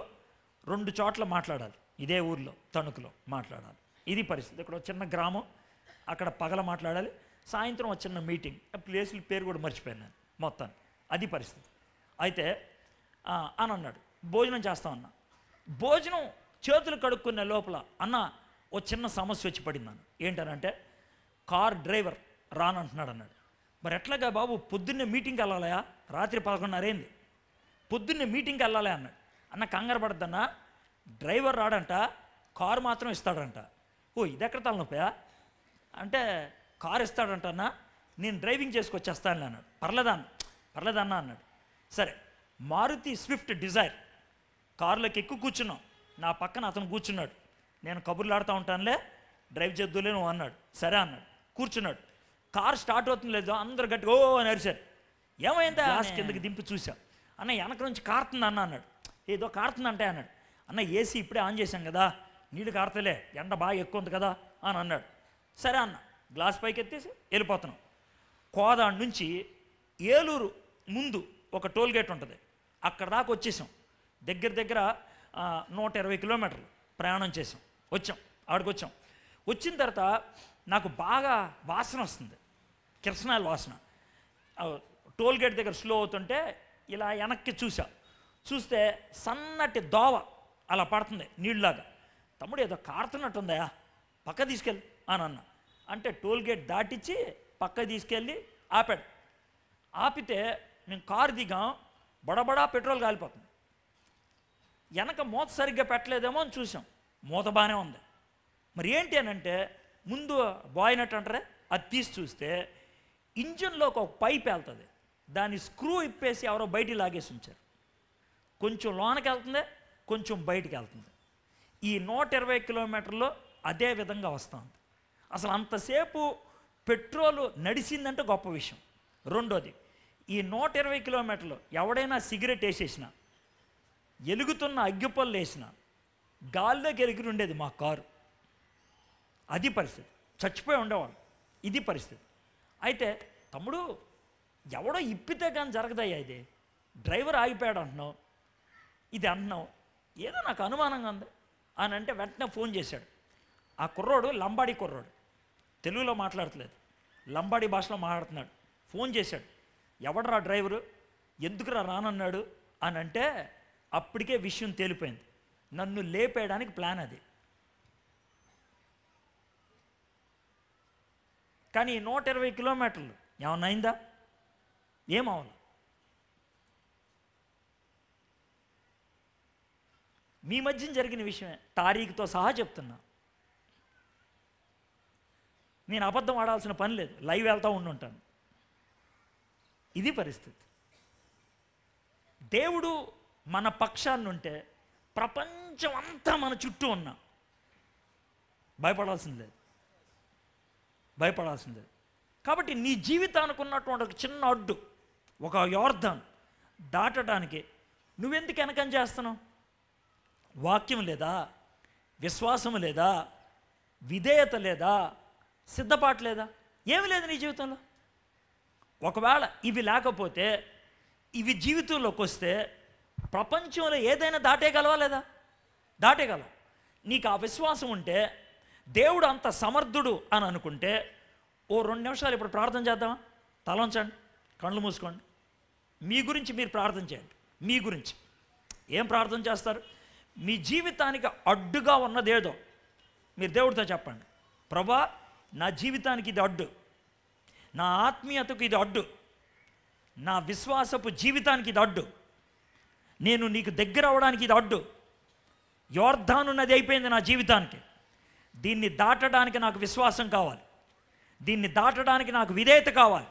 రెండు చోట్ల మాట్లాడాలి ఇదే ఊర్లో తణుకులో మాట్లాడాలి ఇది పరిస్థితి ఇక్కడ చిన్న గ్రామం అక్కడ పగల మాట్లాడాలి సాయంత్రం ఒక చిన్న మీటింగ్ ప్లేసుల పేరు కూడా మర్చిపోయాను మొత్తాన్ని అది పరిస్థితి అయితే అని అన్నాడు భోజనం చేస్తా అన్నా భోజనం చేతులు కడుక్కునే లోపల అన్న ఓ చిన్న సమస్య వచ్చి పడిందన్న ఏంటనంటే కార్ డ్రైవర్ రానంటున్నాడు అన్నాడు మరి ఎట్లాగా బాబు పొద్దున్నే మీటింగ్కి వెళ్ళాలయా రాత్రి పదకొండున్నరేంది పొద్దున్నే మీటింగ్కి వెళ్ళాలి అన్నాడు అన్న కంగారు పడద్దన్నా డ్రైవర్ రాడంట కారు మాత్రం ఇస్తాడంట ఓ ఇది ఎక్కడ తలనొప్పయా అంటే కారు అన్న నేను డ్రైవింగ్ చేసుకొచ్చేస్తాను అన్నాడు పర్లేదన్న పర్లేదన్నా అన్నాడు సరే మారుతి స్విఫ్ట్ డిజైర్ కారులోకి ఎక్కువ కూర్చున్నాం నా పక్కన అతను కూర్చున్నాడు నేను ఆడుతూ ఉంటానులే డ్రైవ్ చేద్దులే నువ్వు అన్నాడు సరే అన్నాడు కూర్చున్నాడు కార్ స్టార్ట్ అవుతుంది లేదు అందరు గట్టిగా ఓ అని అరిశారు ఏమైందా గ్లాస్ కిందకి దింపి చూసా అన్న వెనక నుంచి కారుతుంది అన్న అన్నాడు ఏదో కారుతుందంటే అన్నాడు అన్న ఏసీ ఇప్పుడే ఆన్ చేశాం కదా నీళ్ళు కారతలే ఎండ బాగా ఎక్కువ ఉంది కదా అని అన్నాడు సరే అన్న గ్లాస్ పైకి ఎత్తేసి వెళ్ళిపోతున్నాం కోదాడు నుంచి ఏలూరు ముందు ఒక టోల్ గేట్ ఉంటుంది అక్కడ దాకా వచ్చేసాం దగ్గర దగ్గర నూట ఇరవై కిలోమీటర్లు ప్రయాణం చేసాం వచ్చాం ఆడికి వచ్చాం వచ్చిన తర్వాత నాకు బాగా వాసన వస్తుంది కిరసనాల వాసన టోల్ గేట్ దగ్గర స్లో అవుతుంటే ఇలా వెనక్కి చూసా చూస్తే సన్నటి దోవ అలా పడుతుంది నీళ్ళలాగా తమ్ముడు ఏదో ఉందా పక్క తీసుకెళ్ళి అని అన్న అంటే టోల్ గేట్ దాటించి పక్క తీసుకెళ్ళి ఆపాడు ఆపితే మేము కారు దిగాం బడబడా పెట్రోల్ కాలిపోతుంది వెనక మూత సరిగ్గా పెట్టలేదేమో అని చూసాం మూత బాగానే ఉంది మరి ఏంటి అని అంటే ముందు బాయినట్టు అంటారే అది తీసి చూస్తే ఇంజన్లోకి ఒక పైప్ వెళ్తుంది దాన్ని స్క్రూ ఇప్పేసి ఎవరో బయటికి లాగేసి ఉంచారు కొంచెం లోనకి వెళ్తుంది కొంచెం బయటికి వెళ్తుంది ఈ నూట ఇరవై కిలోమీటర్లో అదే విధంగా వస్తుంది అసలు అంతసేపు పెట్రోలు నడిచిందంటే గొప్ప విషయం రెండోది ఈ నూట ఇరవై కిలోమీటర్లు ఎవడైనా సిగరెట్ వేసేసిన ఎలుగుతున్న అగ్గిపళ్ళు వేసిన గాల్లోకి ఎలుగుతుండేది మా కారు అది పరిస్థితి చచ్చిపోయి ఉండేవాడు ఇది పరిస్థితి అయితే తమ్ముడు ఎవడో ఇప్పితే కానీ జరగదయ్యా ఇది డ్రైవర్ ఆగిపోయాడు అంటున్నావు ఇది అంటున్నావు ఏదో నాకు అనుమానంగా ఉంది అని అంటే వెంటనే ఫోన్ చేశాడు ఆ కుర్రోడు లంబాడి కుర్రోడు తెలుగులో మాట్లాడట్లేదు లంబాడి భాషలో మాట్లాడుతున్నాడు ఫోన్ చేశాడు ఎవడరా డ్రైవరు ఎందుకురా రానన్నాడు అని అంటే అప్పటికే విషయం తేలిపోయింది నన్ను లేపేయడానికి ప్లాన్ అది కానీ నూట ఇరవై కిలోమీటర్లు ఏమన్నా అయిందా ఏమవును మీ మధ్య జరిగిన విషయమే తారీఖుతో సహా చెప్తున్నా నేను అబద్ధం ఆడాల్సిన పని లేదు లైవ్ వెళ్తూ ఉండుంటాను ఇది పరిస్థితి దేవుడు మన పక్షాన్ని ఉంటే ప్రపంచం అంతా మన చుట్టూ ఉన్నా భయపడాల్సింది లేదు భయపడాల్సిందే కాబట్టి నీ జీవితానికి ఉన్నటువంటి ఒక చిన్న అడ్డు ఒక యోర్ధన్ దాటడానికి నువ్వెందుకు వెనకం చేస్తున్నావు వాక్యం లేదా విశ్వాసం లేదా విధేయత లేదా సిద్ధపాటు లేదా ఏమి లేదు నీ జీవితంలో ఒకవేళ ఇవి లేకపోతే ఇవి జీవితంలోకి వస్తే ప్రపంచంలో ఏదైనా దాటేయగలవా లేదా దాటేయగలవు నీకు ఆ విశ్వాసం ఉంటే దేవుడు అంత సమర్థుడు అని అనుకుంటే ఓ రెండు నిమిషాలు ఇప్పుడు ప్రార్థన చేద్దామా తలంచండి కళ్ళు మూసుకోండి మీ గురించి మీరు ప్రార్థన చేయండి మీ గురించి ఏం ప్రార్థన చేస్తారు మీ జీవితానికి అడ్డుగా ఉన్నదేదో మీరు దేవుడితో చెప్పండి ప్రభా నా జీవితానికి ఇది అడ్డు నా ఆత్మీయతకు ఇది అడ్డు నా విశ్వాసపు జీవితానికి ఇది అడ్డు నేను నీకు దగ్గర అవడానికి ఇది అడ్డు యోర్ధాను నది అయిపోయింది నా జీవితానికి దీన్ని దాటడానికి నాకు విశ్వాసం కావాలి దీన్ని దాటడానికి నాకు విధేయత కావాలి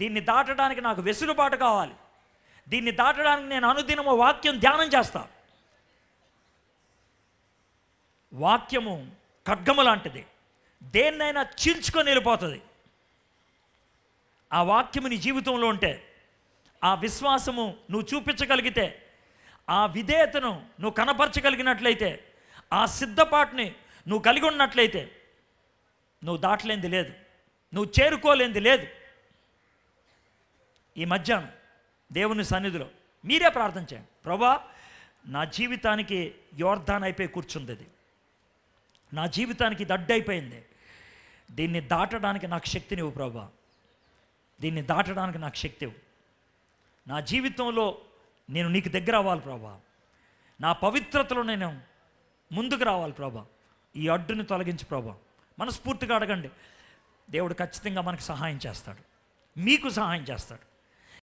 దీన్ని దాటడానికి నాకు వెసులుబాటు కావాలి దీన్ని దాటడానికి నేను అనుదినము వాక్యం ధ్యానం చేస్తాను వాక్యము ఖడ్గము లాంటిది దేన్నైనా చీల్చుకొని వెళ్ళిపోతుంది ఆ వాక్యము నీ జీవితంలో ఉంటే ఆ విశ్వాసము నువ్వు చూపించగలిగితే ఆ విధేయతను నువ్వు కనపరచగలిగినట్లయితే ఆ సిద్ధపాటుని నువ్వు కలిగి ఉన్నట్లయితే నువ్వు దాటలేంది లేదు నువ్వు చేరుకోలేంది లేదు ఈ మధ్యాహ్నం దేవుని సన్నిధిలో మీరే ప్రార్థన చేయండి ప్రభా నా జీవితానికి యోర్ధాన్ అయిపోయి కూర్చుంది అది నా జీవితానికి దడ్డైపోయింది దీన్ని దాటడానికి నాకు శక్తినివ్వు ప్రభా దీన్ని దాటడానికి నాకు శక్తి నా జీవితంలో నేను నీకు దగ్గర అవ్వాలి ప్రభా నా పవిత్రతలో నేను ముందుకు రావాలి ప్రభా ఈ అడ్డుని తొలగించి ప్రభా మనస్ఫూర్తిగా అడగండి దేవుడు ఖచ్చితంగా మనకు సహాయం చేస్తాడు మీకు సహాయం చేస్తాడు